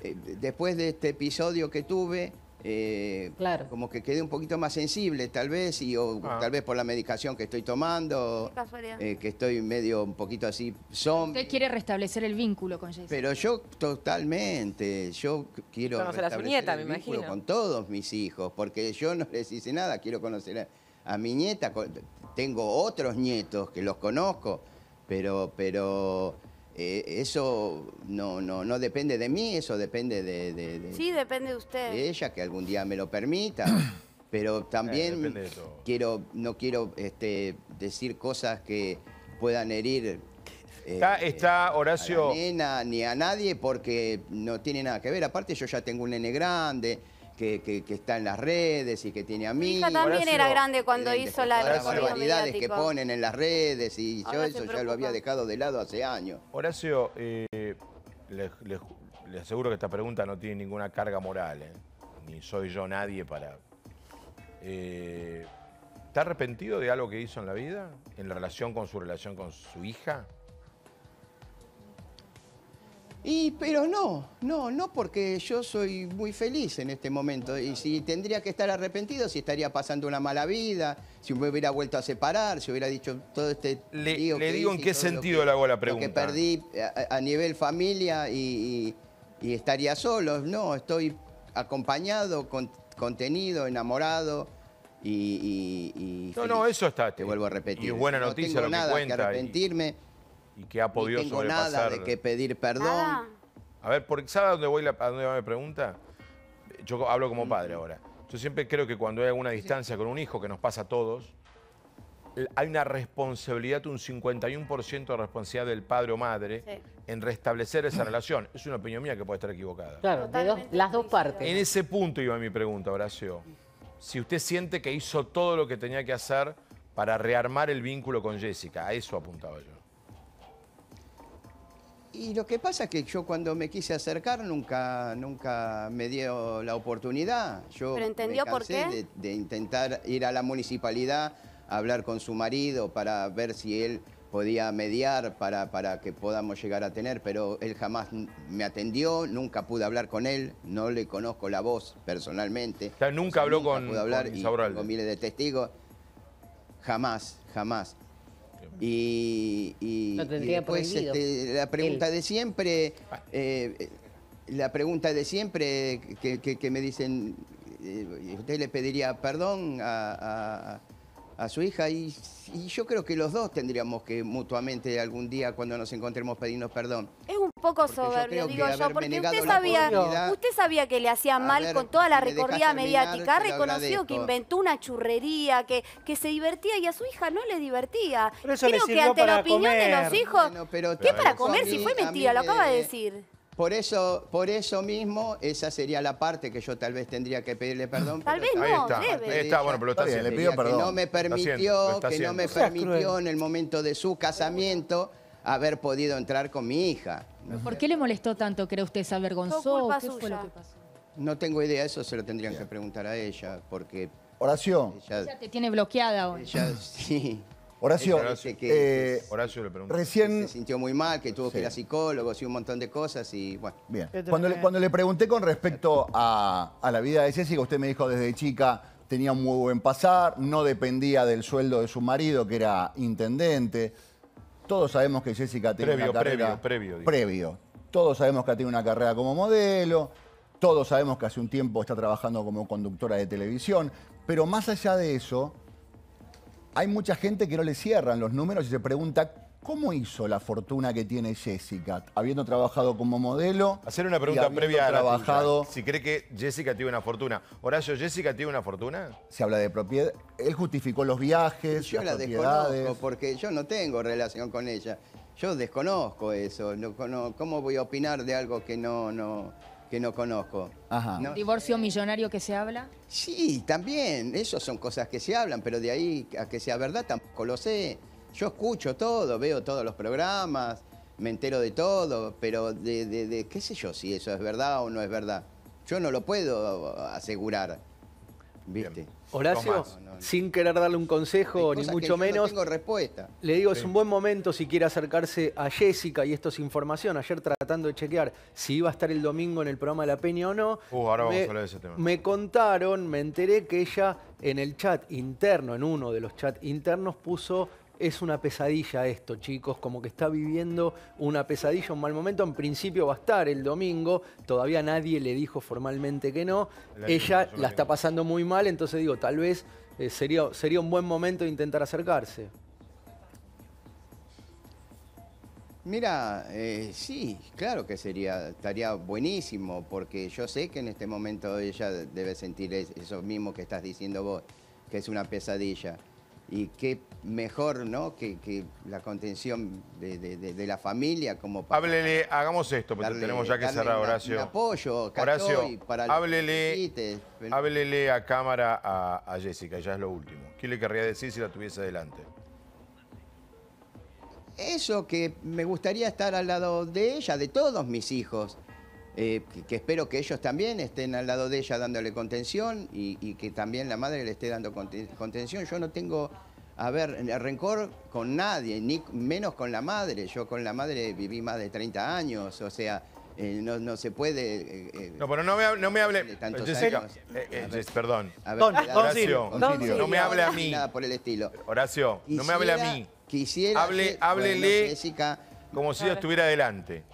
G: eh, después de este episodio que tuve, eh, claro. como que quede un poquito más sensible tal vez, y, o ah. tal vez por la medicación que estoy tomando, eh, que estoy medio un poquito así zombie.
K: Usted quiere restablecer el vínculo con Jason.
G: Pero yo totalmente, yo quiero conocer a su nieta, me imagino. con todos mis hijos, porque yo no les hice nada, quiero conocer a, a mi nieta, tengo otros nietos que los conozco, pero... pero eh, eso no, no, no depende de mí, eso depende de, depende de usted. ella, que algún día me lo permita. (coughs) Pero también eh, quiero, no quiero este, decir cosas que puedan herir eh, Horacio. A nena, ni a nadie porque no tiene nada que ver. Aparte yo ya tengo un nene grande que, está en las redes y que tiene amigos. Mi también era grande cuando hizo la Las barbaridades que ponen en las redes y yo eso ya lo había dejado de lado hace años.
A: Horacio, eh, les, aseguro que esta pregunta no tiene ninguna carga moral, eh. ni soy yo nadie para... Eh, ¿Está arrepentido de algo que hizo en la vida? ¿En relación con su relación con su hija?
G: Y, pero no, no, no porque yo soy muy feliz en este momento. Y si tendría que estar arrepentido, si estaría pasando una mala vida, si me hubiera vuelto a separar, si hubiera dicho todo este... Le, digo en qué sentido le hago la pregunta. que perdí a, nivel familia y, estaría solo. No, estoy acompañado, contenido, enamorado. Y, No, no, eso está. Te vuelvo a repetir. Y buena no noticia tengo lo nada que arrepentirme
A: y que ha podido No tengo nada de que pedir perdón. Ah. A ver, porque ¿sabe a dónde, voy la, va mi pregunta? Yo hablo como padre ahora. Yo siempre creo que cuando hay alguna distancia con un hijo, que nos pasa a todos, hay una responsabilidad, un 51% de responsabilidad del padre o madre en restablecer esa relación. Es una opinión mía que puede estar equivocada. Claro,
J: las dos partes. En
A: ese punto iba mi pregunta, Horacio. Si usted siente que hizo todo lo que tenía que hacer para rearmar el vínculo con Jessica, a eso apuntaba yo.
G: Y lo que pasa es que yo cuando me quise acercar nunca, nunca me dio la oportunidad. Yo ¿Pero entendió por qué? De, de, intentar ir a la municipalidad a hablar con su marido para ver si él podía mediar para, para que podamos llegar a tener, pero él jamás me atendió, nunca pude hablar con él, no le conozco la voz personalmente. O sea, nunca habló con, pude hablar con miles de testigos. Jamás, jamás. Y, y, este, la pregunta de siempre, eh, la pregunta de siempre que, me dicen, eh, ¿usted le pediría perdón a a su hija y, yo creo que los dos tendríamos que mutuamente algún día cuando nos encontremos pedirnos perdón.
H: Es un poco soberbio, digo yo, porque usted sabía, que le hacía mal con toda la recorrida mediática, reconoció que inventó una churrería, que, que se divertía y a su hija no le divertía. Creo que ante la opinión de los hijos, pero ¿qué para comer si fue mentira? lo acaba de decir.
G: Por eso, por eso mismo, esa sería la parte que yo tal vez tendría que pedirle perdón. Tal vez no, Ahí está, está, bueno, pero está bien, Le pido perdón. Que no me permitió, que no me permitió en el momento de su casamiento haber podido entrar con mi hija.
K: ¿Por qué le molestó tanto? ¿Cree usted se avergonzó? ¿Qué fue lo que pasó?
G: No tengo idea, eso se lo tendrían que preguntar a ella, porque... Oración. Ella,
K: te tiene bloqueada hoy. Ella, (laughs)
G: sí. Horacio, eh, que, eh, le Recién... Se sintió muy mal, que tuvo que ir a psicólogos y un montón de cosas y bueno. Bien.
K: Cuando
D: le, cuando le pregunté con respecto a, a la vida de Jessica, usted me dijo desde chica tenía un muy buen pasar, no dependía del sueldo de su marido, que era intendente. Todos sabemos que Jessica tiene una carrera... Previo, previo. Previo. Todos sabemos que tiene una carrera como modelo, todos sabemos que hace un tiempo está trabajando como conductora de televisión, pero más allá de eso, hay mucha gente que no le cierran los números y se pregunta ¿Cómo hizo la fortuna que tiene Jessica? Habiendo trabajado como modelo. Hacer una pregunta previa a la trabajado...
A: Si cree que Jessica tiene una fortuna. Horacio, ¿Jessica tiene una fortuna?
D: Se habla de propiedad. Él justificó los viajes. Yo la desconozco
G: porque yo no tengo relación con ella. Yo desconozco eso. ¿Cómo voy a opinar de algo que no, no, que no conozco.
K: ¿Divorcio millonario que se habla?
G: Sí, también. Esas son cosas que se hablan, pero de ahí a que sea verdad tampoco lo sé. Yo escucho todo, veo todos los programas, me entero de todo, pero de, qué sé yo si eso es verdad o no es verdad. Yo no lo puedo asegurar. ¿Viste? Horacio,
B: sin querer darle un consejo, ni mucho menos.
G: Le digo, es un buen momento
B: si quiere acercarse a Jessica, y esto es información. Ayer tratando de chequear si iba a estar el domingo en el programa de La Peña o no. Uh, me contaron, me enteré que ella en el chat interno, en uno de los chats internos, puso es una pesadilla esto, chicos, como que está viviendo una pesadilla, un mal momento. En principio va a estar el domingo, todavía nadie le dijo formalmente que no. Ella la está pasando muy mal, entonces digo, tal vez eh, sería, sería un buen momento de intentar acercarse.
G: Mira, eh, sí, claro que sería, estaría buenísimo, porque yo sé que en este momento ella debe sentir eso mismo que estás diciendo vos, que es una pesadilla y qué mejor ¿no? que, la contención de, la familia como
A: para... Háblele, hagamos esto, porque tenemos ya que cerrar, Horacio.
G: apoyo, Horacio, para
A: háblele, a cámara a, a, Jessica, ya es lo último. ¿Qué le querría decir si la tuviese adelante?
G: Eso, que me gustaría estar al lado de ella, de todos mis hijos, eh, que, espero que ellos también estén al lado de ella dándole contención y, que también la madre le esté dando contención. Yo no tengo, a ver, rencor con nadie, ni menos con la madre. Yo con la madre viví más de 30 años, o sea... Eh, no, se puede... Eh,
A: no, pero no me hable... No me hable Jessica,
G: perdón. Horacio, no me hable a mí. por el estilo.
A: Horacio, no me hable a mí. Quisiera... Hable, háblele Jessica, como si yo estuviera delante.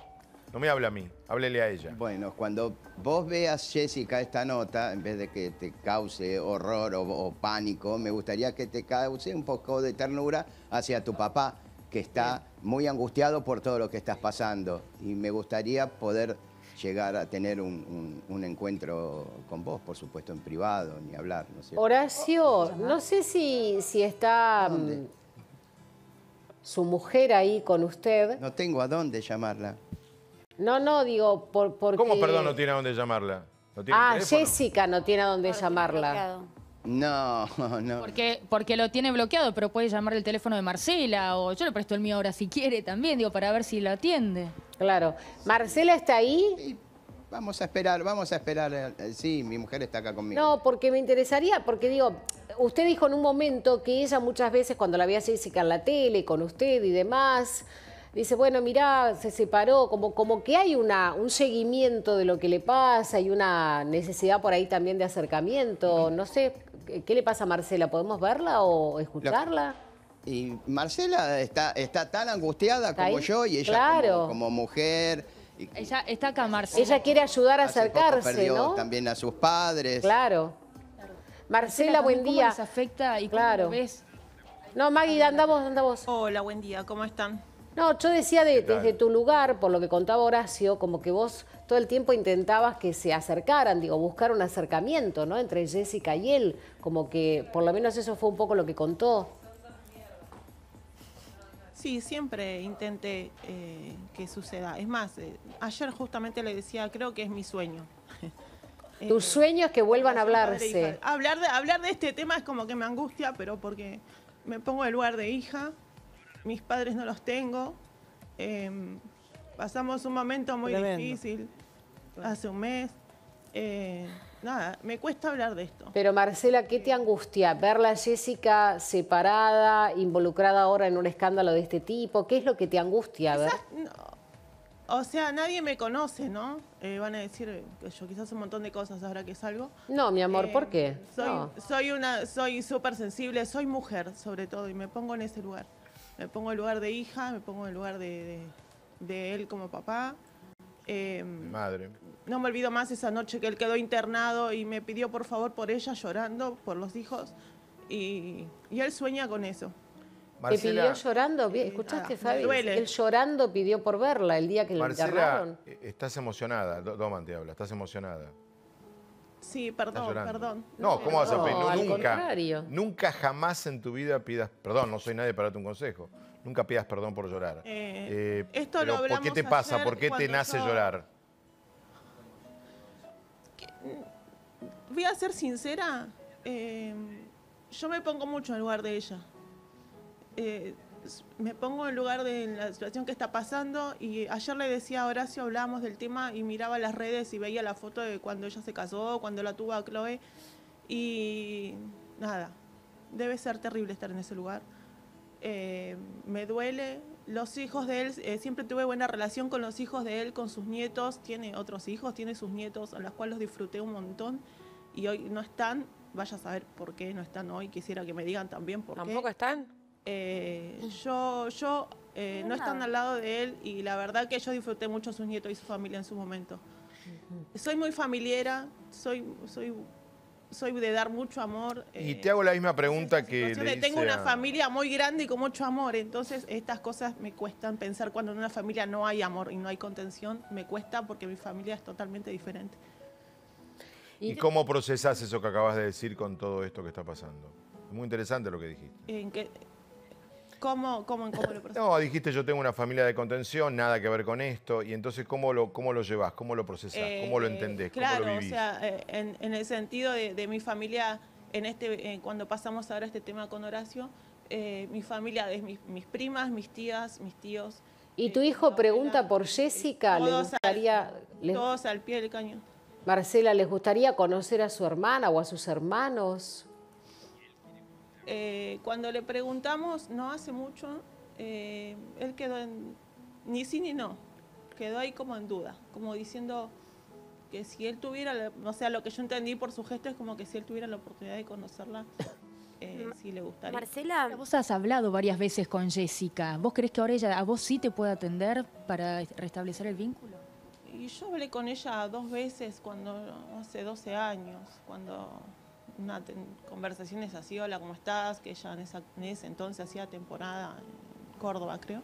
A: No me hable a mí, háblele a ella. Bueno,
G: cuando vos veas, Jessica, esta nota, en vez de que te cause horror o, pánico, me gustaría que te cause un poco de ternura hacia tu papá, que está muy angustiado por todo lo que estás pasando. Y me gustaría poder llegar a tener un, encuentro con vos, por supuesto, en privado, ni hablar, ¿no sé.
J: Horacio, oh, oh, no oh. sé si está mm, su mujer ahí con usted.
G: No tengo a dónde llamarla.
J: No, no, digo, por, porque... ¿Cómo, perdón, no
A: tiene a dónde llamarla? ah, Jessica
J: no tiene a dónde llamarla.
A: No, (laughs) no.
K: Porque, porque lo tiene bloqueado, pero puede llamar el teléfono de Marcela o yo le presto el mío ahora si quiere también, digo, para ver si la atiende.
G: Claro. ¿Marcela está ahí? vamos a esperar, vamos a esperar. Eh, sí, mi mujer está acá conmigo.
J: No, porque me interesaría, porque digo, usted dijo en un momento que ella muchas veces cuando la veía Jessica en la tele, con usted y demás, dice, bueno, mirá, se separó, como, como que hay una, un seguimiento de lo que le pasa, hay una necesidad por ahí también de acercamiento, no sé, ¿qué le pasa
G: a Marcela? ¿Podemos verla o escucharla? y Marcela está, está tan angustiada como yo y ella claro. como, mujer,
J: ella está acá, Marcela. Ella quiere ayudar a acercarse,
G: También a sus padres. Claro.
J: Marcela, buen día. ¿Cómo les
F: afecta y claro. ves? No, Maggie, andamos, vos. Hola, buen día, ¿cómo están?
J: No, yo decía desde tu lugar, por lo que contaba Horacio, como que vos todo el tiempo intentabas que se acercaran, digo, buscar un acercamiento, ¿no? Entre Jessica y él, como que por lo menos eso fue un poco lo que contó.
F: Sí, siempre intenté eh, que suceda. Es más, eh, ayer justamente le decía, creo que es mi sueño. (laughs) Tu sueño es que vuelvan a hablarse. Hablar de, hablar de este tema es como que me angustia, pero porque me pongo el lugar de hija, mis padres no los tengo. Em, pasamos un momento muy difícil hace un mes. Eh, nada, me cuesta hablar de esto. Pero Marcela, ¿qué te angustia?
J: Verla a Jessica separada, involucrada ahora en un escándalo de este tipo, ¿qué es lo que te angustia?
F: o sea, nadie me conoce, ¿no? Eh, van a decir que yo quizás un montón de cosas ahora que salgo. No, mi amor, ¿por eh, qué? Soy, soy una, soy súper sensible, soy mujer sobre todo y me pongo en ese lugar me pongo en lugar de hija, me pongo en lugar de, él como papá. Eh, madre. No me olvido más esa noche que él quedó internado y me pidió por favor por ella llorando, por los hijos, y, él sueña con eso. pidió llorando, eh, ¿escuchaste, Fabi? Él
J: llorando pidió por verla el día que la internaron.
A: Eh, estás emocionada, Domante te habla, estás emocionada.
F: Sí, perdón, perdón. No, ¿cómo vas a pedir? nunca,
A: nunca jamás en tu vida pidas perdón. No soy nadie para darte un consejo. Nunca pidas perdón por llorar. Eh, eh, ¿Por qué te pasa? ¿Por qué te nace llorar?
F: Mm, voy a ser sincera. Eh, yo me pongo mucho en lugar de ella me pongo en lugar de la situación que está pasando y ayer le decía a Horacio, hablábamos del tema y miraba las redes y veía la foto de cuando ella se casó, cuando la tuvo a Chloe y nada, debe ser terrible estar en ese lugar. Eh, me duele, los hijos de él, eh, siempre tuve buena relación con los hijos de él, con sus nietos, tiene otros hijos, tiene sus nietos, a los cuales los disfruté un montón y hoy no están, vaya a saber por qué no están hoy, quisiera que me digan también por qué. ¿Tampoco están? Eh, yo, yo eh, no estoy al lado de él y la verdad que yo disfruté mucho a sus nietos y su familia en su momento. Soy muy familiera, soy, soy, soy de dar mucho amor. y eh, te
A: hago la misma pregunta que... Le tengo una
F: familia muy grande y con mucho amor, entonces estas cosas me cuestan pensar cuando en una familia no hay amor y no hay contención, me cuesta porque mi familia es totalmente diferente. ¿Y, cómo procesas
A: eso que acabas de decir con todo esto que está pasando? Es Muy interesante lo que dijiste.
F: En que ¿Cómo, cómo, cómo lo procesas?
A: No, dijiste yo tengo una familia de contención, nada que ver con esto, y entonces ¿cómo lo, cómo lo llevas? ¿Cómo lo procesas? ¿Cómo lo eh, entendés? Claro, ¿Cómo lo vivís? o sea,
F: eh, en, el sentido de, mi familia, en este, eh, cuando pasamos ahora este tema con Horacio, mi familia, es mis, primas, mis tías, mis tíos.
J: ¿Y tu hijo pregunta por Jessica? ¿Le gustaría...?
F: Todos al pie del cañón.
J: Marcela, ¿les gustaría conocer a su hermana o a sus hermanos?
F: Eh, cuando le preguntamos, no hace mucho, eh, él quedó en, ni sí ni no, quedó ahí como en duda, como diciendo que si él tuviera, o sea, lo que yo entendí por su gesto es como que si él tuviera la oportunidad de conocerla, eh, mm. si le gustaría. Marcela, vos has
K: hablado varias veces con Jessica, ¿vos crees que ahora ella a vos sí te puede atender para restablecer el vínculo?
F: Y yo hablé con ella dos veces cuando hace 12 años, cuando una conversaciones así, hola, ¿cómo estás? Que ella en, esa, ese entonces hacía temporada en Córdoba, creo.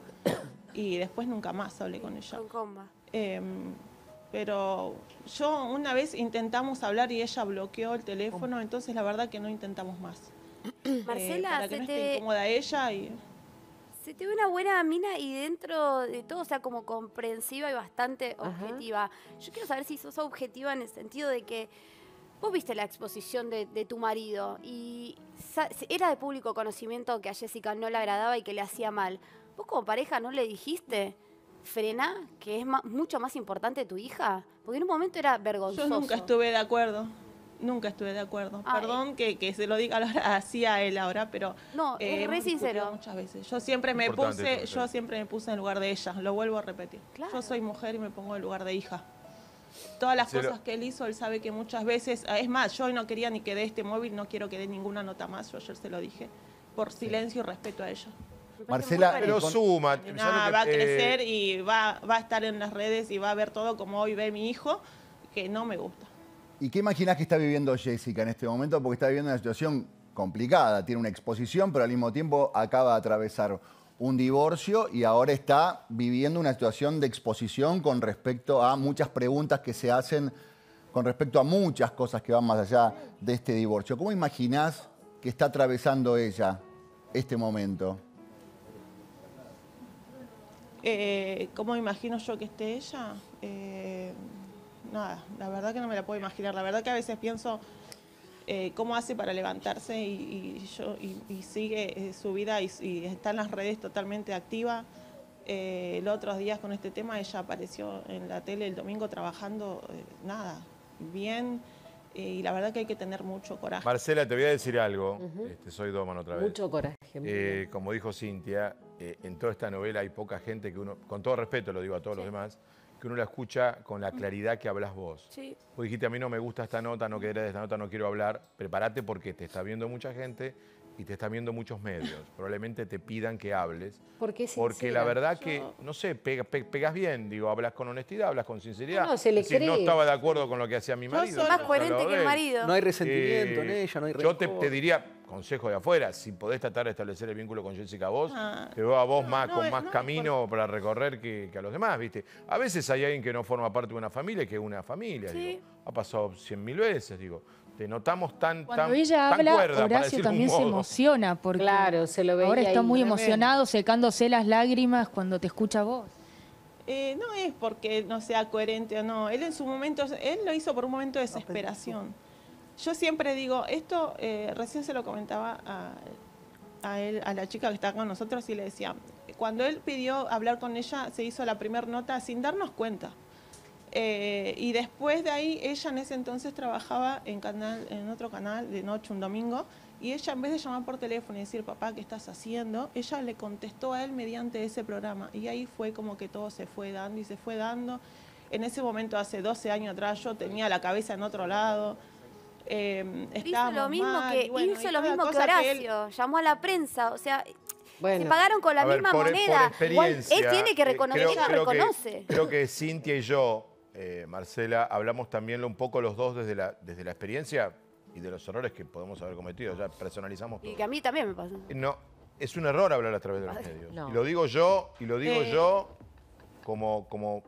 F: Y después nunca más hablé con ella. Con em, pero yo una vez intentamos hablar y ella bloqueó el teléfono, entonces la verdad que no intentamos más. (clears throat) Marcela, eh, se te... incómoda ella y
H: se te ve una buena mina y dentro de todo, o sea, como comprensiva y bastante objetiva. Yo quiero saber si sos objetiva en el sentido de que Vos viste la exposición de, tu marido y era de público conocimiento que a Jessica no le agradaba y que le hacía mal. ¿Vos como pareja no le dijiste? frena que es mucho más importante tu hija? Porque en un momento era
F: vergonzoso. Yo nunca estuve de acuerdo. Nunca estuve de acuerdo. Perdón que, se lo diga así a él ahora, pero. No, es eh, re sincero. Muchas veces. Yo siempre me puse, yo siempre me puse en lugar de ella. Lo vuelvo a repetir. Yo soy mujer y me pongo en el lugar de hija todas las cosas que él hizo, él sabe que muchas veces, ah, es más, yo hoy no quería ni que dé este móvil, no quiero que dé ninguna nota más, yo ayer se lo dije, por silencio y respeto a ella. Marcela, pero suma. va a eh, crecer y va, va a estar en las redes y va a ver todo como hoy ve mi hijo, que no me gusta.
D: ¿Y qué imaginas que está viviendo Jessica en este momento? Porque está viviendo una situación complicada, tiene una exposición, pero al mismo tiempo acaba de atravesar un divorcio y ahora está viviendo una situación de exposición con respecto a muchas preguntas que se hacen con respecto a muchas cosas que van más allá de este divorcio. ¿Cómo imaginás que está atravesando ella este momento?
F: Eh, ¿Cómo imagino yo que esté ella? Eh, nada, la verdad que no me la puedo imaginar. La verdad que a veces pienso, eh, cómo hace para levantarse y, sigue eh, su vida y, está en las redes totalmente activa. Eh, los otros días con este tema ella apareció en la tele el domingo trabajando, nada, bien. Y la verdad que hay que tener mucho coraje.
A: Marcela, te voy a decir algo. Este, soy Doman otra vez. Mucho coraje. como dijo Cintia, en toda esta novela hay poca gente que uno, con todo respeto lo digo a todos los demás, que uno la escucha con la mm. claridad que hablas vos. Sí. Vos dijiste, a mí no me gusta esta nota, no de esta nota, no quiero hablar. Prepárate porque te está viendo mucha gente y te están viendo muchos medios. Probablemente te pidan que hables.
J: Porque, porque la verdad que,
A: no sé, pegas bien, digo, hablas con honestidad, hablas con sinceridad. No, se le no estaba de acuerdo con lo que hacía mi marido. Yo soy más coherente que el marido. No hay resentimiento eh, en ella, no hay Yo te diría, consejo de afuera, si podés tratar de establecer el vínculo con Jessica vos, ah. te veo a vos más, con más camino para recorrer que, a los demás, ¿viste? A veces hay alguien que no forma parte de una familia que es una familia, Ha pasado cien mil veces, digo. Te notamos tan Cuando tan, ella habla, Horacio también
K: se emociona porque claro, se lo ahora está muy emocionado, secándose las lágrimas cuando te escucha vos.
F: Eh, no es porque no sea coherente o no. Él en su momento, él lo hizo por un momento de desesperación yo siempre digo, esto eh, recién se lo comentaba a, él, a la chica que está con nosotros y le decía, cuando él pidió hablar con ella, se hizo la primera nota sin darnos cuenta. Eh, y después de ahí, ella en ese entonces trabajaba en, canal, en otro canal de noche, un domingo, y ella en vez de llamar por teléfono y decir, papá, ¿qué estás haciendo? Ella le contestó a él mediante ese programa. Y ahí fue como que todo se fue dando y se fue dando. En ese momento, hace 12 años atrás, yo tenía la cabeza en otro lado hizo em, lo mismo que, Horacio,
H: llamó a la prensa, o sea,
A: se pagaron con la misma e- moneda. él tiene que eh, reconocer, creo, Que, creo Cintia y yo, eh, Marcela, hablamos también un poco los dos desde la, desde la experiencia y de los errores que podemos haber cometido, ya personalizamos todo.
H: Y que a mí también me pasó.
A: No, es un error hablar a través de los ah, medios. Y lo digo yo, y lo digo eh. yo como, como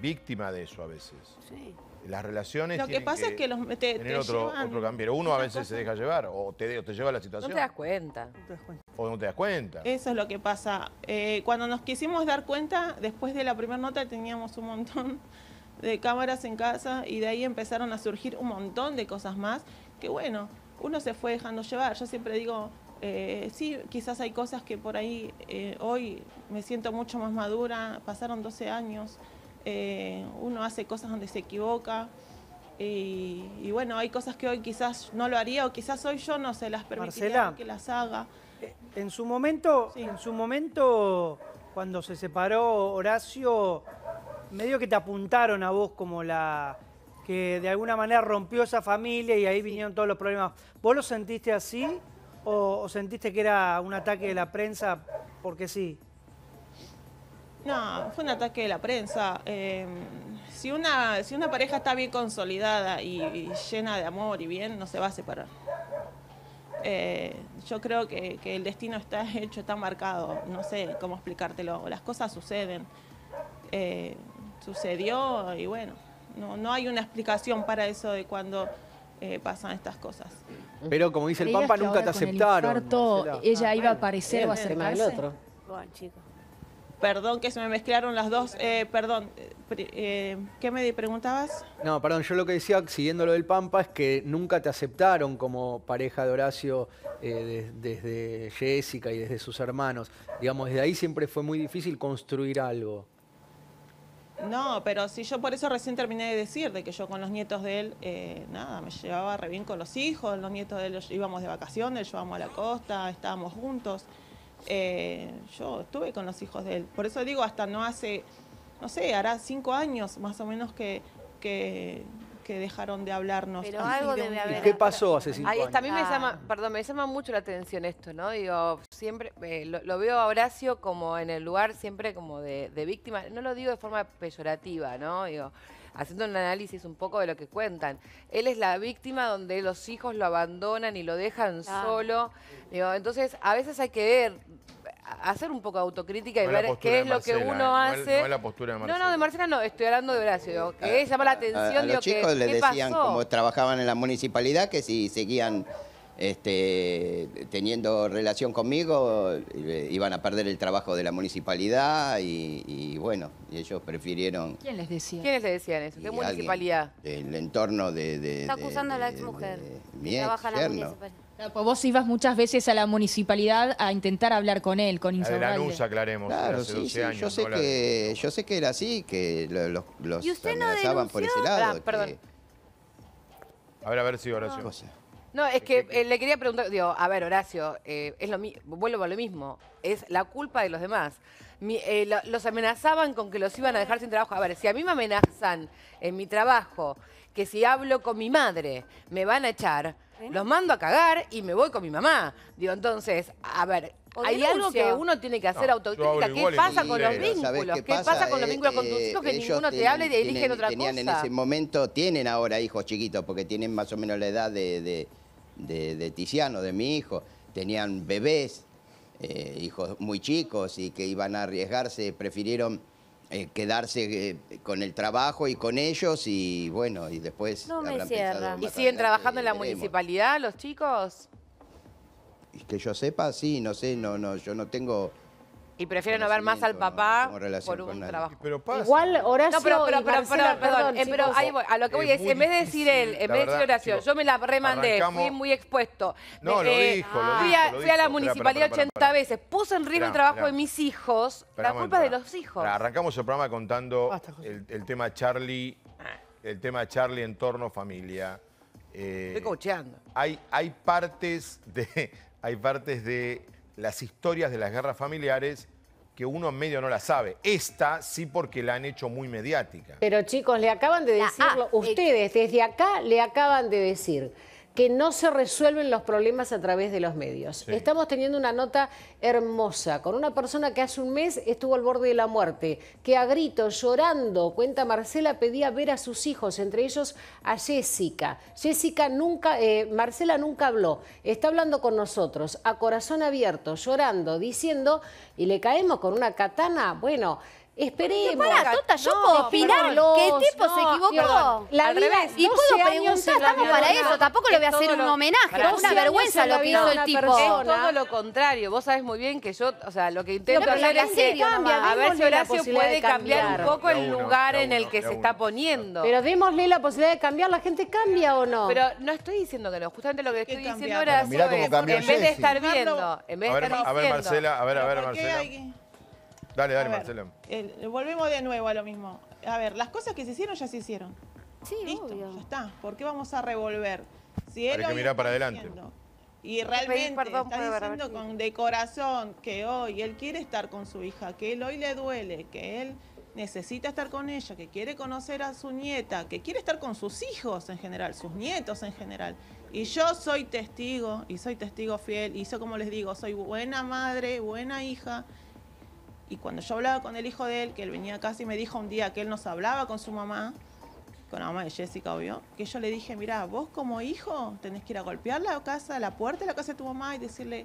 A: víctima de eso a veces. Sí. Las relaciones. Lo que pasa es que los, te, te otro, llevan otro Uno a veces se deja llevar o te, te lleva la situación. No te das
F: cuenta. No te das cuenta.
A: O no te das cuenta. Eso
F: es lo que pasa. Eh, cuando nos quisimos dar cuenta, después de la primera nota teníamos un montón de cámaras en casa y de ahí empezaron a surgir un montón de cosas más que bueno, uno se fue dejando llevar. Yo siempre digo, eh, sí, quizás hay cosas que por ahí eh, hoy me siento mucho más madura, pasaron 12 años. Eh, uno hace cosas donde se equivoca. Y, bueno, hay cosas que hoy quizás no lo haría o quizás hoy yo no se las permitiría que las haga.
C: Eh, en su momento, en su momento, cuando se separó Horacio, medio que te apuntaron a vos como la que de alguna manera rompió esa familia y ahí vinieron todos los problemas. ¿Vos lo sentiste así o sentiste que era un ataque de la prensa porque sí?
F: No, fue un ataque de la prensa. Em, si, una, si una pareja está bien consolidada y, llena de amor y bien, no se va a separar. Eh, yo creo que, el destino está (laughs) hecho, está marcado. No sé cómo explicártelo. Las cosas suceden. Eh, sucedió y bueno, no, hay una explicación para eso de cuando... Eh, pasan estas cosas.
B: Pero como dice el Papa, nunca te
F: aceptaron.
K: ella iba a aparecer o a acercarse. el otro.
F: Bueno, chicos. Perdón que se me mezclaron las dos. Eh, perdón, eh, ¿qué me preguntabas?
B: No, perdón, yo lo que decía, siguiendo lo del Pampa, es que nunca te aceptaron como pareja de Horacio eh, desde Jessica y desde sus hermanos. Digamos, desde ahí siempre fue muy difícil construir algo.
F: No, pero si yo por eso recién terminé de decir de que yo con los nietos de él, nada, me llevaba re bien con los hijos, los nietos de él íbamos de vacaciones, íbamos a la costa, estábamos juntos. Eh, yo estuve con los hijos de él. Por eso digo, hasta no hace, no sé, hará cinco años más o menos que, que, dejaron de hablarnos. qué
B: pasó hace cinco años? A mí me
F: llama, ah. perdón, me llama
E: mucho la atención esto, ¿no? Digo, siempre eh, lo, veo a Horacio como en el lugar siempre como de, de víctima. No lo digo de forma peyorativa, ¿no? Digo, haciendo un análisis un poco de lo que cuentan. Él es la víctima donde los hijos lo abandonan y lo dejan solo. entonces, a veces hay que ver, hacer un poco de autocrítica y ver qué es lo que uno hace. No, es la postura de No, no, de Marcela no, estoy hablando de Horacio. que llama la atención. de a los chicos les decían, como
G: trabajaban en la municipalidad, que si seguían este, teniendo relación conmigo, eh, iban a perder el trabajo de la municipalidad y, bueno, ellos prefirieron...
E: ¿Quién les decía? ¿Quiénes les decían eso? ¿Qué municipalidad?
G: el entorno de... Está
E: acusando a la exmujer. ex,
G: mujer
E: la pues vos ibas
K: muchas veces a la municipalidad a intentar hablar con él, con Insaurralde. La
G: aclaremos, Yo sé, que, yo sé que era así, que los, los ¿Y usted amenazaban no por ese lado. Ah, perdón. Que...
A: A ver, a ver si sí, Horacio.
E: No, es que eh, le quería preguntar, digo, a ver, Horacio, eh, es lo vuelvo a lo mismo, es la culpa de los demás. Eh, los amenazaban con que los iban a dejar sin trabajo. A ver, si a mí me amenazan en mi trabajo que si hablo con mi madre me van a echar, los mando a cagar y me voy con mi mamá. Digo, entonces, a ver, hay algo que uno tiene que hacer no, ¿Qué pasa con los vínculos? Qué, pasa? con los vínculos
G: con tus hijos que ninguno te habla y eligen otra tenían en ese momento, tienen ahora hijos chiquitos, porque tienen más o menos la edad de de, de Tiziano, de mi hijo, tenían bebés, eh, hijos muy chicos y que iban a arriesgarse, prefirieron eh, quedarse eh, con el trabajo y con ellos y bueno, y después... No me ¿Y siguen
E: trabajando en la municipalidad los chicos?
G: Que yo sepa, sí, no sé, no, no, yo no tengo
E: y prefieren no ver más al papá
G: por un trabajo. Pero
E: Igual Horacio. No, pero, pero, perdón, perdón eh, pero ahí voy. A lo que voy a decir. en vez de decir él, en vez de decir Horacio, yo me la remandé, fui muy expuesto. No, lo, eh, eh, dijo, fui, a, a la municipalidad 80 veces, puse en riesgo el trabajo de mis hijos, la culpa de los hijos.
A: Arrancamos el programa contando el tema Charlie, el tema Charlie entorno familia. Estoy cocheando. Hay, hay partes de. Hay partes de las historias de las guerras familiares que uno en medio no la sabe. Esta sí porque la han hecho muy mediática.
J: Pero chicos, le acaban de decirlo, eh, ustedes desde acá le acaban de decir que no se resuelven los problemas a través de los medios. Estamos teniendo una nota hermosa con una persona que hace un mes estuvo al borde de la muerte, que a gritos, llorando, cuenta Marcela, pedía ver a sus hijos, entre ellos a Jessica. Jessica nunca, eh, Marcela nunca habló, está hablando con nosotros, a corazón abierto, llorando, diciendo, y le caemos con una katana, bueno... Esperemos. Tota, yo puedo opinar que el tipo se equivocó. la Y puedo preguntar, estamos para eso. Tampoco le voy a hacer un homenaje. Es una vergüenza lo que hizo el tipo. Es todo
E: lo contrario. Vos sabés muy bien que yo, o sea, lo que intento hacer es que, a ver si Horacio puede cambiar un poco el lugar en el que se está poniendo. Pero démosle la posibilidad de cambiar. ¿La gente cambia o no? Pero no estoy diciendo que no. Justamente lo que estoy diciendo, Horacio, es en vez
A: de estar
F: viendo, en vez de estar viendo. A ver, Marcela, a ver, a ver, Marcela.
A: Dale, dale, Marcelo.
F: Eh, volvemos de nuevo a lo mismo. A ver, las cosas que se hicieron ya se hicieron. Sí, Listo, ya está. ¿por qué vamos a revolver? Hay que mirar para adelante. y realmente está diciendo con, de corazón que hoy él quiere estar con su hija, que él hoy le duele, que él necesita estar con ella, que quiere conocer a su nieta, que quiere estar con sus hijos en general, sus nietos en general. Y yo soy testigo, y soy testigo fiel, y yo como les digo, soy buena madre, buena hija, y cuando yo hablaba con el hijo de él, que él venía casi y me dijo un día que él nos hablaba con su mamá, con la mamá de Jessica, obvio, que yo le dije, mira, vos como hijo tenés que ir a golpear la casa, la puerta de la casa de tu mamá y decirle,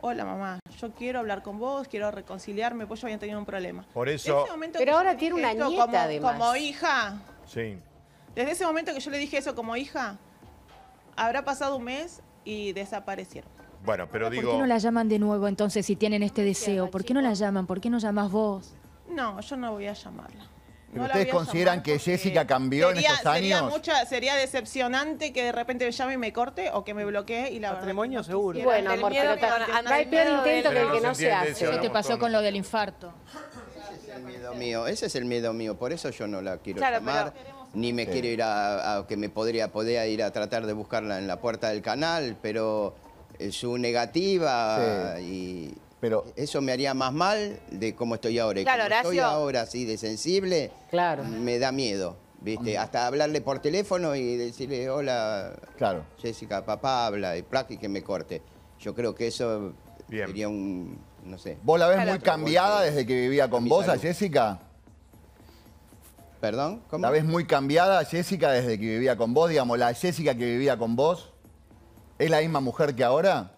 F: hola mamá, yo quiero hablar con vos, quiero reconciliarme, pues yo había tenido un problema. Por eso... Pero ahora tiene una nieta como, además. Como hija. Sí. Desde ese momento que yo le dije eso como hija, habrá pasado un mes y desaparecieron.
A: Bueno, pero digo... ¿Por qué
K: no la llaman de nuevo entonces si tienen este deseo? ¿Por qué no la llaman? ¿Por qué no llamas vos?
F: No, yo no voy a llamarla. ¿Ustedes consideran que
D: Jessica cambió en estos años?
F: Sería, decepcionante que de repente me llame y me corte o que me bloquee y la Matrimonio seguro. Bueno, amor, hay peor intento que el que no
K: se hace. ¿Qué te pasó con lo del infarto.
G: Ese es el miedo mío, ese es el miedo mío, por eso yo no la quiero llamar. Ni me quiero ir a, que me podría, podría ir a tratar de buscarla en la puerta del canal, pero su negativa y pero eso me haría más mal de cómo estoy ahora. claro, como estoy ahora así de sensible, claro. me da miedo. ¿Viste? Mm. Hasta hablarle por teléfono y decirle, hola, claro. Jessica, papá habla, y prácticamente que me corte. Yo creo que eso sería un, no sé. ¿Vos la ves muy cambiada desde que vivía con vos a Jessica? ¿Perdón? ¿Cómo? ¿La ves muy cambiada Jessica desde
D: que vivía con vos? Digamos, la Jessica que vivía con vos. ¿Es la misma mujer que ahora?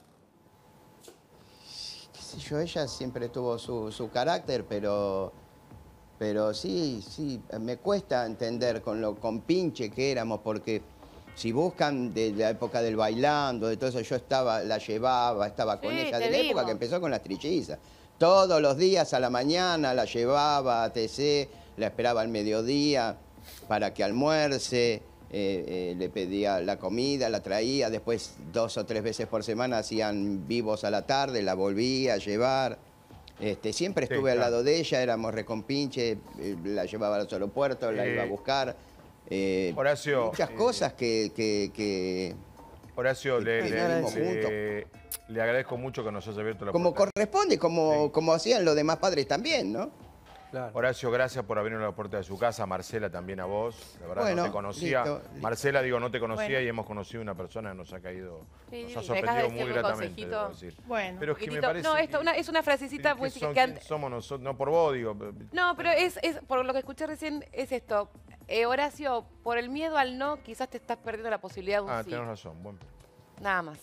G: yo? Ella siempre tuvo su, carácter, pero, pero sí, sí, me cuesta entender con lo pinche que éramos, porque si buscan de la época del bailando, de todo eso, yo estaba, la llevaba, estaba con ella, de la época que empezó con las trillizas. Todos los días a la mañana la llevaba a TC, la esperaba al mediodía para que almuerce. Eh, eh, le pedía la comida, la traía, después dos o tres veces por semana hacían vivos a la tarde, la volvía a llevar. Este, siempre estuve al lado de ella, éramos recompinches, eh, la llevaba al aeropuerto, la iba a buscar.
A: Horacio. Muchas cosas que, Horacio, le, le, agradezco mucho que nos haya abierto la como
G: puerta. Como corresponde, como, como hacían los demás padres también, ¿no?
A: Horacio, gracias por abrirnos la puerta de su casa. Marcela, también a vos. La verdad, no te conocía. Marcela, digo, no te conocía y hemos conocido una persona que nos ha caído, nos ha sorprendido muy gratamente. decir. Bueno, es que me parece. No, una,
E: es una frasecita que,
A: somos nosotros, no por vos, digo. No, pero es,
E: es por lo que escuché recién, es esto. Eh, Horacio, por el miedo al no, quizás te estás perdiendo la posibilidad de un Ah, razón. Nada más.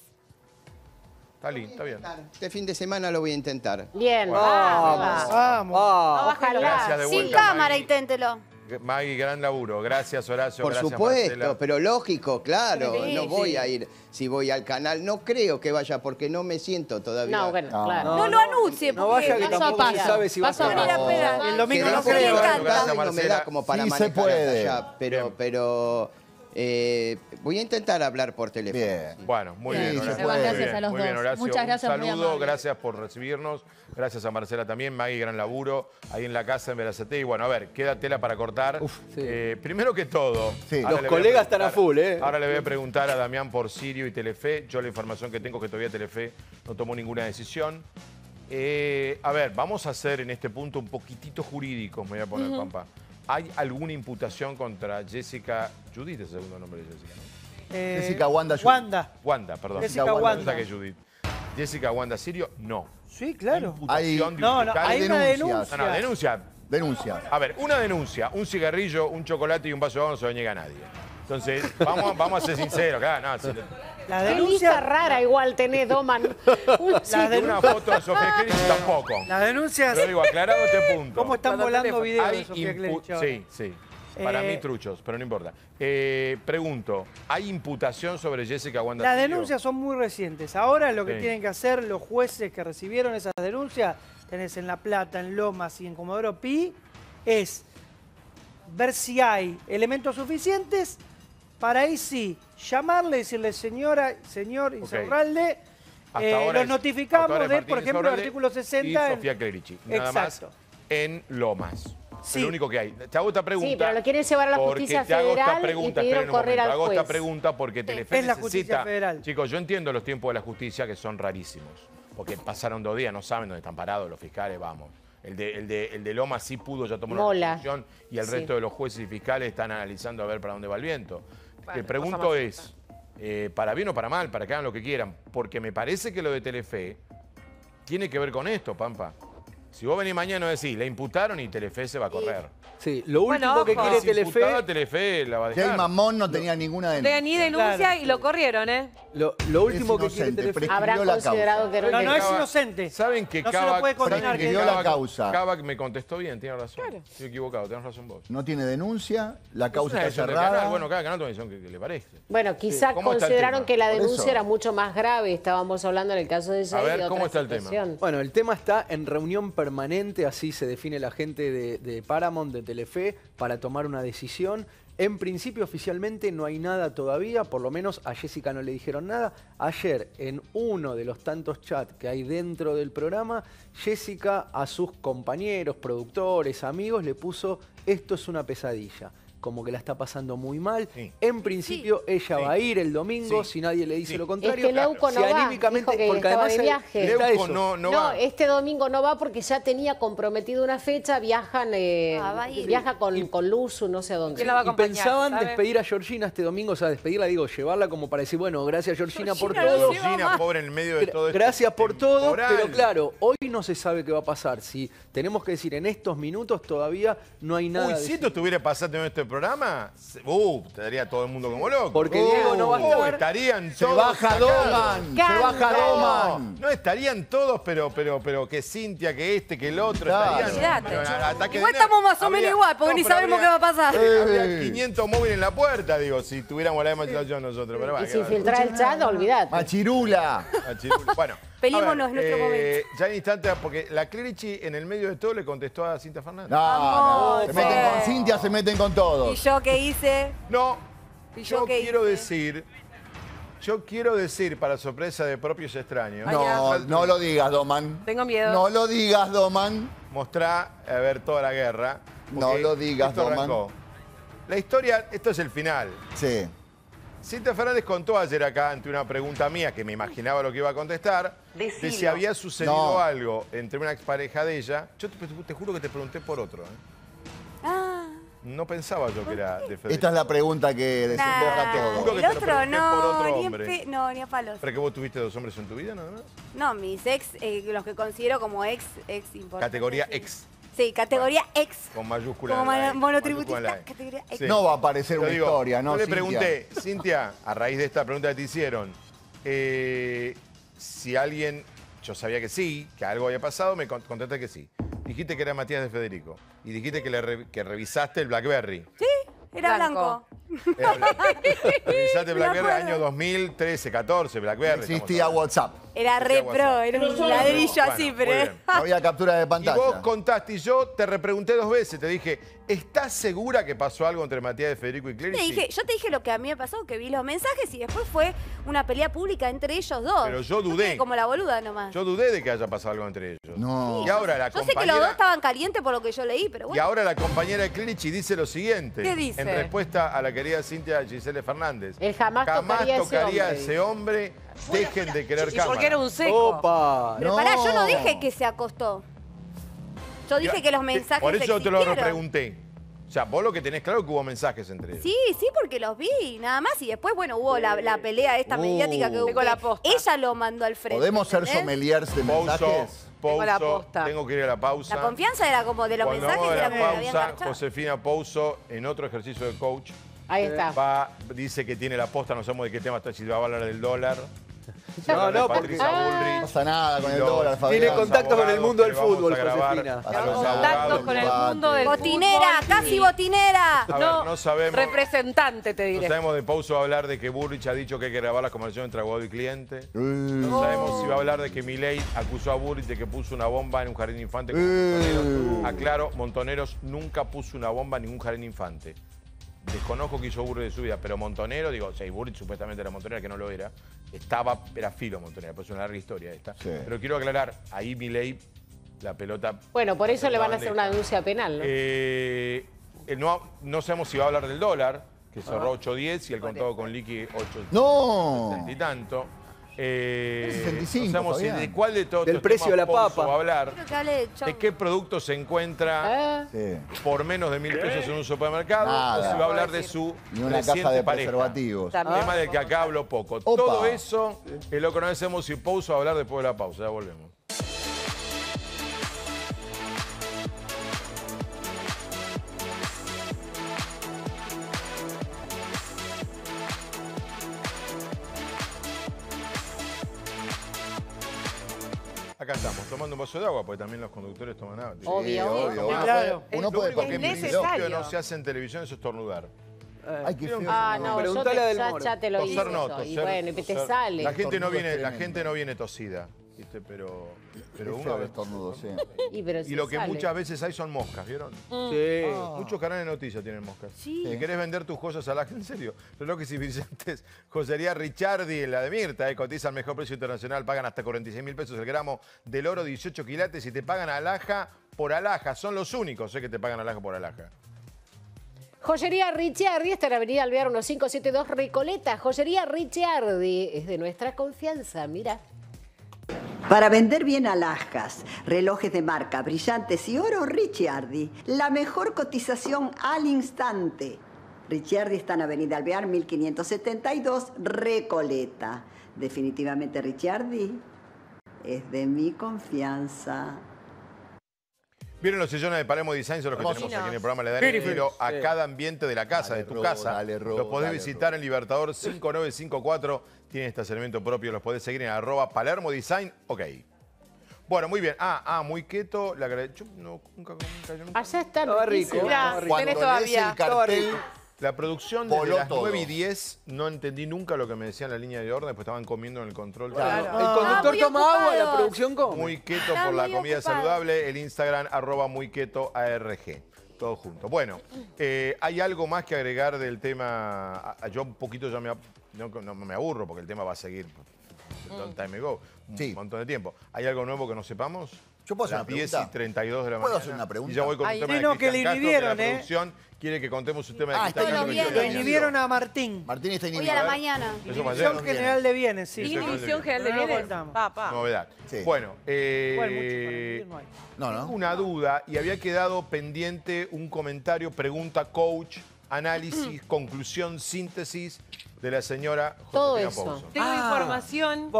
A: Está lindo, está bien. Este fin de semana lo voy a intentar.
G: Bien. Vamos.
A: Vamos. Vamos. Ojalá. Gracias de vuelta, Sin cámara, inténtelo. Maggie, gran laburo. Gracias, Horacio. Por supuesto,
G: pero lógico, claro. no voy a ir si voy al canal. No creo que vaya porque no me siento todavía. No, bueno, claro. No, lo
H: anuncie. No vaya que tampoco se sabe si vas a venir a El domingo no creo.
G: me da como para sí, se puede. pero, pero eh, voy a intentar hablar por teléfono. Bien. Bueno, muy bien. Gracias a los
A: Muchas gracias. Un saludo, gracias por recibirnos. Gracias a Marcela también, Maggie, gran laburo. Ahí en la casa en Veracete. Y bueno, a ver, queda tela para cortar. Eh, primero que todo. Los colegas están a full, ¿eh? Ahora le voy a preguntar a Damián por Sirio y Telefe. Yo la información que tengo es que todavía Telefe no tomó ninguna decisión. Eh, a ver, vamos a hacer en este punto un poquitito jurídico, me voy a poner, papá. ¿Hay alguna imputación contra Jessica Judith, es el segundo nombre de Jessica,
C: eh, Jessica Wanda Wanda.
A: Wanda, perdón. Jessica, Wanda. Judith. Jessica Wanda Sirio, no.
C: Sí, claro. Hay, de no, no, hay una denuncia. No, no, denuncia.
D: Denuncia.
A: A ver, una denuncia, un cigarrillo, un chocolate y un vaso de agua no se lo niega a nadie. Entonces, vamos, a ser sinceros,
J: La denuncia rara igual tenés, Doman. (laughs) no
A: una foto de Sofía Kirchner tampoco. Las denuncias, Lo digo, aclarado este punto. cómo están volando videos Sí, sí. Para mí eh, truchos, pero no importa. Eh, pregunto, ¿hay imputación sobre Jessica Wanda? Las denuncias
C: son muy recientes. Ahora lo que tienen que hacer los jueces que recibieron esas denuncias, tenés en La Plata, en Lomas y en Comodoro Pi, es ver si hay elementos suficientes para ahí sí llamarle, decirle señora, señor Insaurralde, eh, los notificamos de, por ejemplo, el artículo 60. Y en... Sofía
A: Clerici, nada más en Lomas. Sí. Es lo único que hay. Te hago esta pregunta. Sí, pero lo
J: quieren llevar a la justicia te federal esta pregunta, y correr al juez. Hago esta
A: pregunta porque Telefe es la justicia federal. Chicos, yo entiendo los tiempos de la justicia que son rarísimos. Porque pasaron dos días, no saben dónde están parados los fiscales, vamos. El de, el de, el de sí pudo ya tomar una decisión y el resto de los jueces y fiscales están analizando a ver para dónde va el viento. Te pregunto es, eh, para bien o para mal, para que hagan lo que quieran, porque me parece que lo de Telefe tiene que ver con esto, Pampa. Si vos venís mañana y decís, le imputaron y Telefe se va a correr. Sí, lo último que quiere Telefe... Telefe la va a dejar.
D: Mamón no
E: tenía ninguna denuncia. No tenía ni denuncia y lo corrieron, ¿eh?
A: Lo, lo último que quiere Telefe... Habrán considerado que... No, no, es
D: inocente. Saben que
B: no Que dio la causa.
A: Kavak me contestó bien, tiene razón. Claro. Estoy equivocado, tenés razón vos.
D: No tiene denuncia, la causa está cerrada. Bueno,
A: cada canal tiene que, le parece.
J: Bueno, quizás consideraron que la denuncia era mucho más grave. Estábamos hablando en el caso de ese A ver, ¿cómo está el tema?
B: Bueno, el tema está en reunión permanente, así se define la gente de Paramount, de fe para tomar una decisión. En principio oficialmente no hay nada todavía, por lo menos a Jessica no le dijeron nada. Ayer en uno de los tantos chats que hay dentro del programa, Jessica a sus compañeros, productores, amigos le puso esto es una pesadilla como que la está pasando muy mal. En principio, ella va a ir el domingo, si nadie le dice lo contrario. que no anímicamente, porque No,
J: este domingo no va porque ya tenía comprometido una fecha, viajan, eh, ah, viaja con, con no sé dónde. y pensaban despedir a Georgina este
B: domingo, o sea, despedirla, digo, llevarla como para decir, bueno, gracias Georgina, por todo.
A: pobre, en medio de todo este Gracias
B: por todo, pero claro, hoy no se sabe qué va a pasar. Si tenemos que decir, en estos minutos
A: todavía no hay nada. si esto estuviera pasando en este programa, uh, daría todo el mundo como loco. Porque Diego no va a uh, estar. Se baja Doman. Se baja Doman. No estarían todos, pero, pero, pero que Cintia, que este, que el otro. Claro. Estarían, Igual estamos más o menos igual, porque ni sabemos qué va a pasar. Había 500 eh. móviles en la puerta, digo, si tuviéramos la misma nosotros. Pero va. si filtras el chat, olvidate. Machirula. Bueno,
H: Pelémonos ver, nuestro eh, momento.
A: Ya en instantes, porque la Clerici en el medio de todo le contestó a Cintia Fernández. No, Se meten con Cintia, se meten con todo. ¿Y
H: yo qué hice?
A: No. ¿Y yo, quiero decir. Yo quiero decir, para sorpresa de propios extraños. No, no lo digas, Doman. Tengo
D: miedo. No lo digas, Doman.
A: Mostrá a ver toda la guerra. No lo digas, Doman. La historia, esto es el final. Sí. Cintia Fernández contó ayer acá ante una pregunta mía que me imaginaba lo que iba a contestar, que si había sucedido algo entre una expareja de ella. Yo te, juro que te pregunté por otro. ¿eh? Ah. No pensaba yo que era de Esta es la pregunta que
I: desemboca
A: otro no, por otro
H: no, ni a palos.
A: ¿Pero que vos tuviste dos hombres en tu vida
H: No, mis ex, eh, los que considero como ex, ex importante.
A: Categoría ex.
H: Sí, categoría
A: ex. Con mayúscula. monotributista, categoría
D: No va a aparecer una historia, ¿no? Yo le pregunté,
A: Cintia, a raíz de esta pregunta que te hicieron, eh, si alguien, yo sabía que sí, que algo había pasado, me contesté que sí. Dijiste que era Matías de Federico y dijiste que, revisaste el BlackBerry.
H: Sí, Era blanco.
A: (laughs) revisaste el BlackBerry año 2013, 14, BlackBerry. Existía WhatsApp. Era este re pro, era un ladrillo así, pero... Había captura de pantalla. Y vos contaste y yo te repregunté dos veces, te dije, ¿estás segura que pasó algo entre Matías de Federico y Clery? dije,
H: Yo te dije lo que a mí me pasó, que vi los mensajes y después fue una pelea pública entre ellos dos. Pero yo dudé. como la boluda nomás.
A: Yo dudé de que haya pasado algo entre ellos. No. Y ahora la yo sé que los dos
H: estaban calientes por lo que yo leí, pero bueno. Y
A: ahora la compañera de Clinch dice lo siguiente. ¿Qué dice? En respuesta a la querida Cintia Giselle Fernández. el jamás, jamás tocaría, a ese hombre, ese hombre Dejen de querer cámara. Porque era un seco. Opa. Pero pará, yo no dije
H: que se acostó. Yo dije que los mensajes Por eso yo te lo pregunté.
A: O sea, vos lo que tenés claro es que hubo mensajes entre ellos.
H: Sí, sí, porque los vi, nada más. Y después, bueno, hubo la, pelea esta uh. mediática que hubo. la Ella lo mandó al frente. ¿Podemos ser sommeliers
A: de mensajes? Pouso, tengo, que ir a la pausa. La
H: confianza era como de los mensajes. De la, de la pausa,
A: Josefina Pouso, en otro ejercicio de coach,
H: Ahí está.
A: dice que tiene la posta, no sabemos de qué tema está, si va a hablar del dólar.
I: (laughs) no, no, porque ah. no
A: pasa nada
D: con el dólar, Fabián. Tiene contacto
A: con el mundo del fútbol, Josefina. Contactos con el mundo
E: del botinera, fútbol. casi botinera. no, no sabemos. Representante, te diré. No sabemos
A: de Pauso a hablar de que Burrich ha dicho que hay que grabar la conversaciones entre abogado y cliente. No sabemos si va a oh. hablar de que Milei acusó a Burrich de que puso una bomba en un jardín infante. Con Montoneros. Aclaro, Montoneros nunca puso una bomba en ningún jardín infante desconozco que hizo Burri de su vida, pero Montonero, digo, o supuestamente era Montonera, que no lo era, estaba, era filo Montonero, pues es una larga historia esta. Pero quiero aclarar, ahí ley, la pelota... Bueno, por eso le van a hacer una
J: denuncia penal,
A: eh, ¿no? no, sabemos si va a hablar del dólar, que cerró 8.10 y el contado con liqui 8.70 no. y tanto. Eh, cuál de todos Del precio de la papa. va a hablar. de qué producto se encuentra ¿Eh? por menos de mil pesos en un supermercado. Nada. va a hablar de su una caja de pareja. Tema del que acá hablo poco. Todo eso, es eh, lo que conocemos y Pouso va a hablar después de la pausa. Ya volvemos. acá estamos tomando un vaso de agua, porque también los conductores toman agua. obvio, obvio, obvio. Claro. Uno puede, lo único que no se hace en televisión es estornudar. Eh. hay que feo. Ah, no, Preguntale yo te, ya, lo hice y bueno, y te sale. La gente, no viene, la gente no viene tosida. Este, pero, uno una vez.
J: Y, lo que muchas
A: veces hay son moscas, ¿vieron? Mm. Sí. Ah. Muchos canales de noticias tienen moscas. Si querés vender tus cosas a la gente, en serio. que si Vicente, joyería Richardi, la de Mirta, eh, cotiza al mejor precio internacional, pagan hasta 46 mil pesos el gramo del oro, 18 quilates y te pagan alaja por alaja. Son los únicos eh, que te pagan alaja por alhaja.
J: Joyería Richardi esta en Avenida Alvear 1572 Recoleta. Joyería Richardi es de nuestra confianza, mira. Para vender bien alhajas, relojes de marca, brillantes y oro, Ricciardi. La mejor cotización al instante. Ricciardi está en Avenida Alvear 1572, Recoleta. Definitivamente Ricciardi es de mi confianza.
A: Vieron los sillones de Palermo Design, son los que tenemos aquí en el programa. Le dan el giro a cada ambiente de la casa, de tu casa. Dale, los podés visitar en Libertador 5954 tienen estacionamiento propio, los podés seguir en arroba Palermo Design, ok. Bueno, muy bien. Ah, ah, muy quieto. La Allá está Todo rico. el cartel, La producción de las 9 y 10, no entendí nunca lo que me decían la línea de orden, pues estaban comiendo en el control. El ah, conductor
J: toma
B: agua, la producción come. Muy quieto por la comida saludable,
A: el Instagram arroba muy keto ARG. Todo junto. Bueno, eh, hay algo más que agregar del tema. Ah, ah, yo un poquito ya me, no, no me aburro porque el tema va a seguir long time go. un montón de tiempo. ¿Hay algo nuevo que no sepamos? Yo puedo hacer una pregunta. A Las 10 y 32 de la ¿Puedo mañana. hacer una pregunta? Y ya voy con un tema de que le inhibieron, que la ¿eh? producción quiere que contemos un tema de ah, Cristian Castro. Lo inhibieron
C: a Martín. Martín está inhibido. Hoy a la mañana. Inhibición General de Bienes, sí. Inhibición General de Bienes. Pa, Novedad.
A: Bueno, eh, Una duda y había quedado pendiente un comentario, pregunta, coach, análisis, mm. conclusión, síntesis de la señora Todo eso. Tengo ah.
C: información.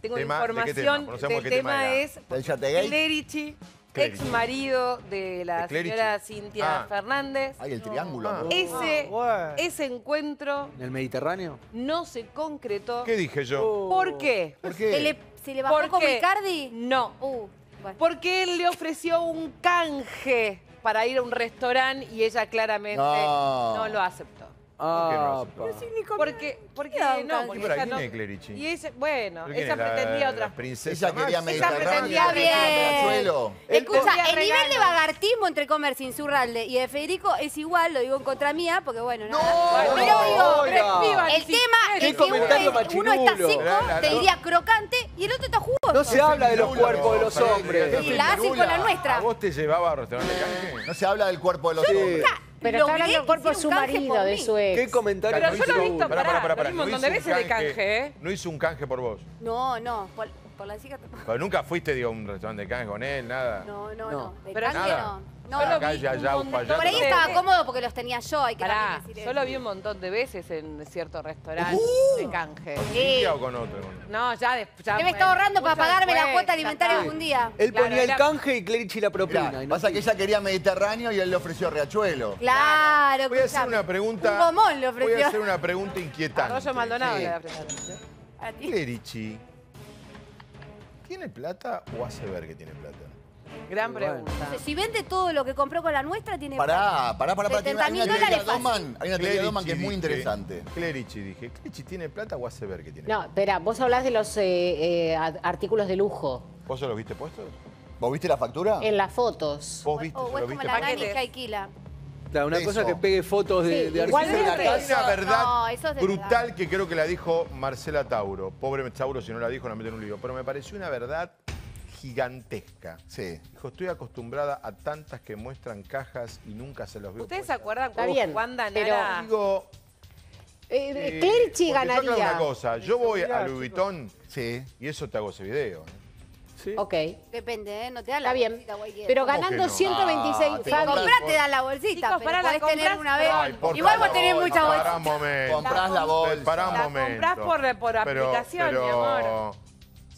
C: Tengo información.
A: el tema es el
E: Clerici, ex marido de la señora Cintia ah. Fernández. Ay, el triángulo. Ah. Ese, encuentro
B: ¿En el Mediterráneo?
E: no se concretó. ¿Qué dije yo? Oh. ¿Por qué? ¿Por qué? ¿Se le, bajó ¿Por como No. Uh, Porque él le ofreció un canje para ir a un restaurante y ella claramente no, lo hace.
A: Ah, ¿Por qué
E: no porque, porque
H: no, no- y
E: ese, bueno,
H: esa ella pretendía otra. La
A: Ella pretendía bien.
D: Escucha, el nivel de
H: vagartismo entre y Insurralde y de Federico es igual, lo digo en contra mía, porque bueno, No, Pero digo,
A: el
H: tema es que
A: uno, está cinco, te diría
H: crocante, y el otro está jugoso. No se habla de los
A: cuerpos de los hombres. Y la hacen con la nuestra. vos te llevaba a restaurante No se habla del cuerpo de los hombres.
J: Pero está hablando por cuerpo de su marido, de su ex. ¿Qué comentario
H: Pero yo lo he visto, pará, pará, pará. Un montón de veces de canje, ¿eh?
A: No hizo un canje por vos.
H: No, no, por, por la
E: chica...
A: Pero nunca fuiste, digo, a un restaurante de canje con él, nada. No, no, no. no. De Pero canje no. No, no, un Por ahí estaba
E: cómodo porque los tenía yo, hay que Yo lo vi un montón de veces en cierto restaurante uh. de canje. Sí. o con otro? No, ya después. me está ahorrando para pagarme la cuota alimentaria algún día. Él ponía el
D: canje y clerichi la propina. pasa que ella quería Mediterráneo y él le ofreció Riachuelo.
H: Claro, Voy a hacer una pregunta. Un Voy a hacer una
A: pregunta inquietante. Arroyo Maldonado
H: le ¿tiene plata
A: o hace ver que tiene plata?
H: Gran pregunta. si vende todo lo que compró
J: con la nuestra, tiene...
H: Pará, pará, pará. pará. Hay una
A: teoría de Doman, hay una teoría de Doman que es muy interesante. Clerici, dije. ¿Clerici tiene plata o hace ver que tiene
J: No, espera, vos hablás de los eh, eh, artículos de lujo
A: ¿Vos se los viste puestos? ¿Vos viste la factura?
J: en las fotos. ¿Vos viste?
A: O, o es como
H: la que alquila.
A: Claro, una cosa que pegue fotos de, Sí, de lujo. verdad no,
H: eso es brutal
A: que creo que la dijo Marcela Tauro. Pobre Tauro si no la dijo, la meten en un lío. Pero me pareció una verdad gigantesca. Sí. Dijo, estoy acostumbrada a tantas que muestran cajas y nunca se los veo. ¿Ustedes
E: se acuerdan cuando cómo pero- Digo, eh,
H: eh, eh ganaría. una
A: cosa, yo voy al a Sí. y eso te hago ese video. Sí. Ok,
H: Depende, ¿eh? No te da la está bien. Pero ganando 126, ah, te da la bolsita, Chicos, podés una vez. Igual vos tenés muchas
A: Comprás la bolsa. comprás por- por aplicación, mi amor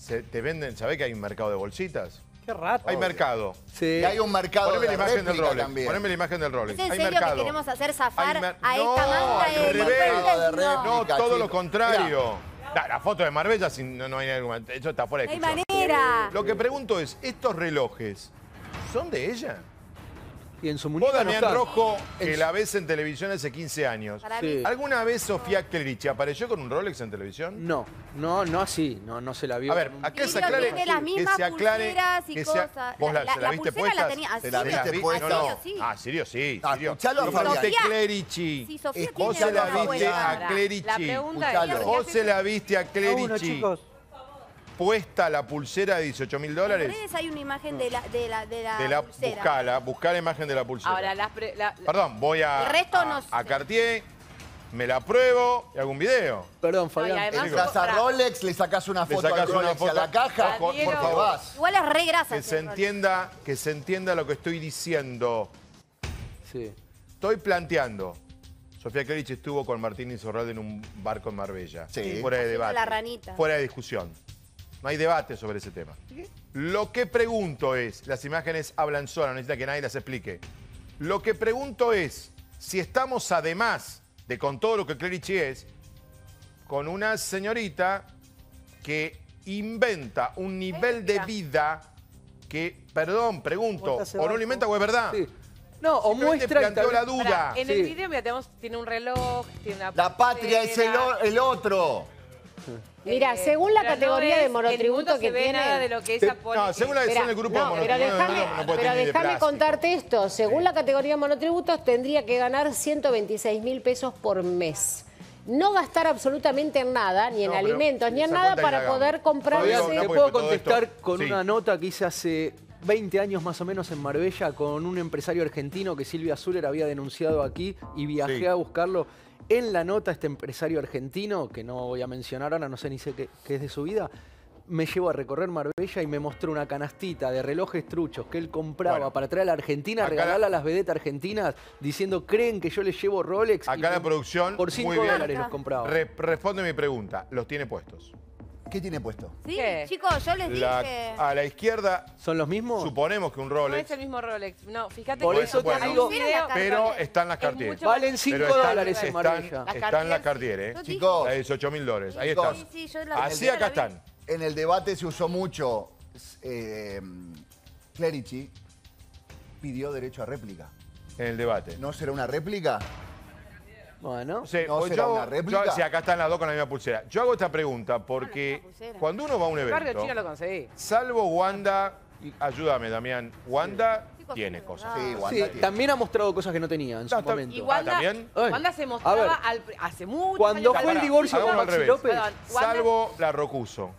A: se, te venden, ¿sabés que hay un mercado de bolsitas?
C: Qué rato. Hay mercado.
A: Sí. Y hay un mercado Poneme de la imagen del Rolex. También. Poneme la imagen del Rolex. ¿Es en serio que queremos
H: hacer zafar a esta no, manga de, No, todo lo
A: contrario. La, foto de Marbella si no, no hay ningún... Eso está fuera de No hay manera. Lo que pregunto es, ¿estos relojes son de ella? en Vos, Damián Rojo, que la ves en televisión hace 15 años. ¿Alguna vez Sofía Klerich apareció con un Rolex en televisión? No, no, no así, no, no se la vio. A ver, ¿qué se aclare que, las que se aclare y que ¿Vos la, la, se la, la viste puesta? ¿Se la viste puesta? No, Ah, Sirio sí, Sirio. Ah, escuchalo a Fabián. Clerici. Sí, Sofía Vos se la viste a Clerici. La Vos se la viste a Clerici puesta la pulsera de 18 mil dólares.
H: hay una imagen de la, de la, de la, pulsera. Buscala,
A: buscá la imagen de la pulsera. Ahora, Perdón, voy a, a, Cartier, me la pruebo y hago un video. Perdón, Fabián. No, sacas a Rolex, le sacas una foto, a, una foto. a la caja. Por, favor.
H: Igual es re grasa. Que se, entienda,
A: que se entienda lo que estoy diciendo. Sí. Estoy planteando. Sofía Kerich estuvo con Martín Insorralde en un barco en Marbella. Sí. Fuera de debate. Fuera de discusión hay debate sobre ese tema. Lo que pregunto es, las imágenes hablan solas, no necesita que nadie las explique. Lo que pregunto es si estamos además de con todo lo que Clerici es, con una señorita que inventa un nivel de vida que, perdón, pregunto, o no lo inventa o es verdad.
E: No, o muestra... planteó la duda. en el video, mira, tenemos, tiene un reloj, tiene una La patria
D: es el, el otro.
J: Mira, eh, según la categoría de monotributos que tiene... de lo que es No, según la que del grupo no, Pero déjame contarte esto. Según la categoría de monotributos, tendría que ganar 126 mil pesos por mes no gastar absolutamente en nada, ni en alimentos, ni en nada para poder comprarse... Yo puedo
B: contestar con una nota que hice hace 20 años más o menos en Marbella con un empresario argentino que Silvia Zuller había denunciado aquí y viajé a buscarlo en la nota este empresario argentino, que no voy a mencionar ahora, no sé ni sé qué, es de su vida, me llevó a recorrer Marbella y me mostró una canastita de relojes truchos que él compraba para traer a la Argentina, regalarla a las
A: vedetas argentinas, diciendo, creen que yo les llevo Rolex. A cada producción, por 5 dólares los compraba. responde mi pregunta, ¿los tiene puestos? ¿Qué tiene puesto?
E: Sí, chicos, yo les
A: dije. a la izquierda, ¿Son los mismos? suponemos que un Rolex. No es
E: el mismo Rolex. No, fíjate que eso
A: pero están las Cartier. Valen 5 dólares en están, están las Cartier, ¿eh? Chicos. es 18 mil dólares. Ahí están.
H: Así acá están.
A: En el debate se usó
D: mucho. eh, Clerici pidió derecho a réplica.
A: En el debate. ¿No será una réplica? Bueno. No será una réplica. acá están las dos con la misma pulsera. Yo hago esta pregunta porque cuando uno va a un Chino lo evento, conseguí. salvo Wanda, ayúdame Damián, Wanda tiene cosas. Sí, Wanda también ha mostrado cosas que no tenía en su momento. Y ¿Ah, Wanda, ¿también? Wanda se mostraba
E: hace mucho Cuando
B: fue el divorcio con López.
A: Salvo la Rocuso,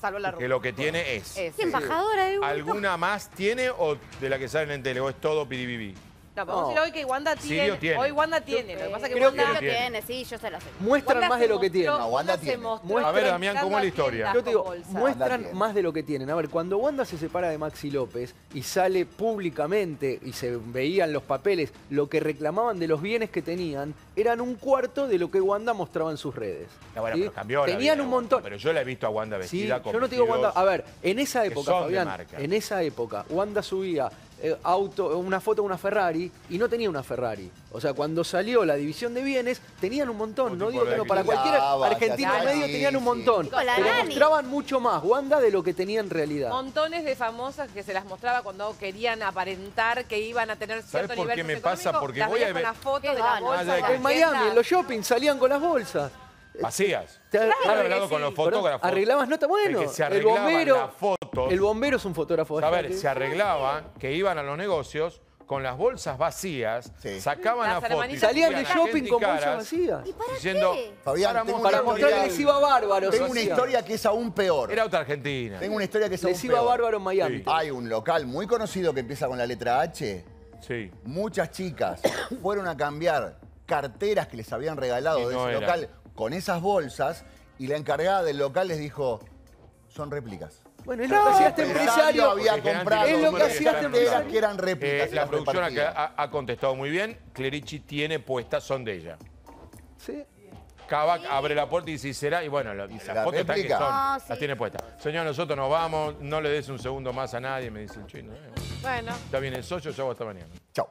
A: Salvo la que lo que tiene es... Es embajadora ¿Alguna más tiene o de la que salen en tele o es todo PDBB? No, vamos a decir hoy que Wanda tiene, Hoy Wanda
E: tiene. Lo que pasa
H: es que Wanda... tiene.
E: sí, yo se la sé. Muestran más de lo que tienen. No, Wanda tiene.
B: a ver, Damián, ¿cómo es la historia? Yo te digo, muestran más de lo que tienen. A ver, cuando Wanda se separa de Maxi López y sale públicamente y se veían los papeles, lo que reclamaban de los bienes que tenían eran un cuarto de lo que Wanda mostraba en sus redes. No, bueno, pero
A: cambió Tenían un montón. Pero yo la he visto a Wanda vestida como. Yo no digo Wanda. A ver,
B: en esa época, Fabián, en esa época, Wanda subía eh, auto, una foto de una Ferrari y no tenía una Ferrari. O sea, cuando salió la división de bienes, tenían un montón. no digo que para cualquier Argentina argentino medio tenían un montón. Pero mostraban mucho más, Wanda, de lo que tenía en realidad.
E: Montones de famosas que se las mostraba cuando querían aparentar que iban a tener cierto ¿Sabes por qué me pasa? Porque voy a ver... Con de la bolsa ah, en Miami, en
B: los shoppings, salían con las bolsas.
A: Vacías. Claro, con los fotógrafos. Arreglabas nota, bueno. se el bombero, las fotos. El
B: bombero es un fotógrafo. A ver, se
A: arreglaban que iban a los negocios con las bolsas vacías, sacaban las a fotos. salían de shopping con bolsas
D: vacías. ¿Y para
B: diciendo, qué?
A: Fabián, para, tengo les iba bárbaro. Tengo una historia
D: que es aún peor. Era otra Argentina. Tengo una historia que es les aún peor. Les iba bárbaro en Miami. Hay un local muy conocido que empieza con la letra H. Sí. Muchas chicas fueron a cambiar carteras que les habían regalado de ese local con esas bolsas y la encargada del local les dijo, son réplicas. Bueno, es lo que hacía este empresario. había comprado es lo que hacía este empresario. que eran
A: réplicas. Eh, la producción ha, ha, contestado muy bien. Clerici tiene puestas, son de ella. Sí. Kavak abre la puerta y dice, ¿será? Y bueno, las la fotos están que son, ah, las tiene puestas. Señor, nosotros nos vamos, no le des un segundo más a nadie, me dice el chino. Bueno. Está bien el socio, ya hasta mañana. Chao.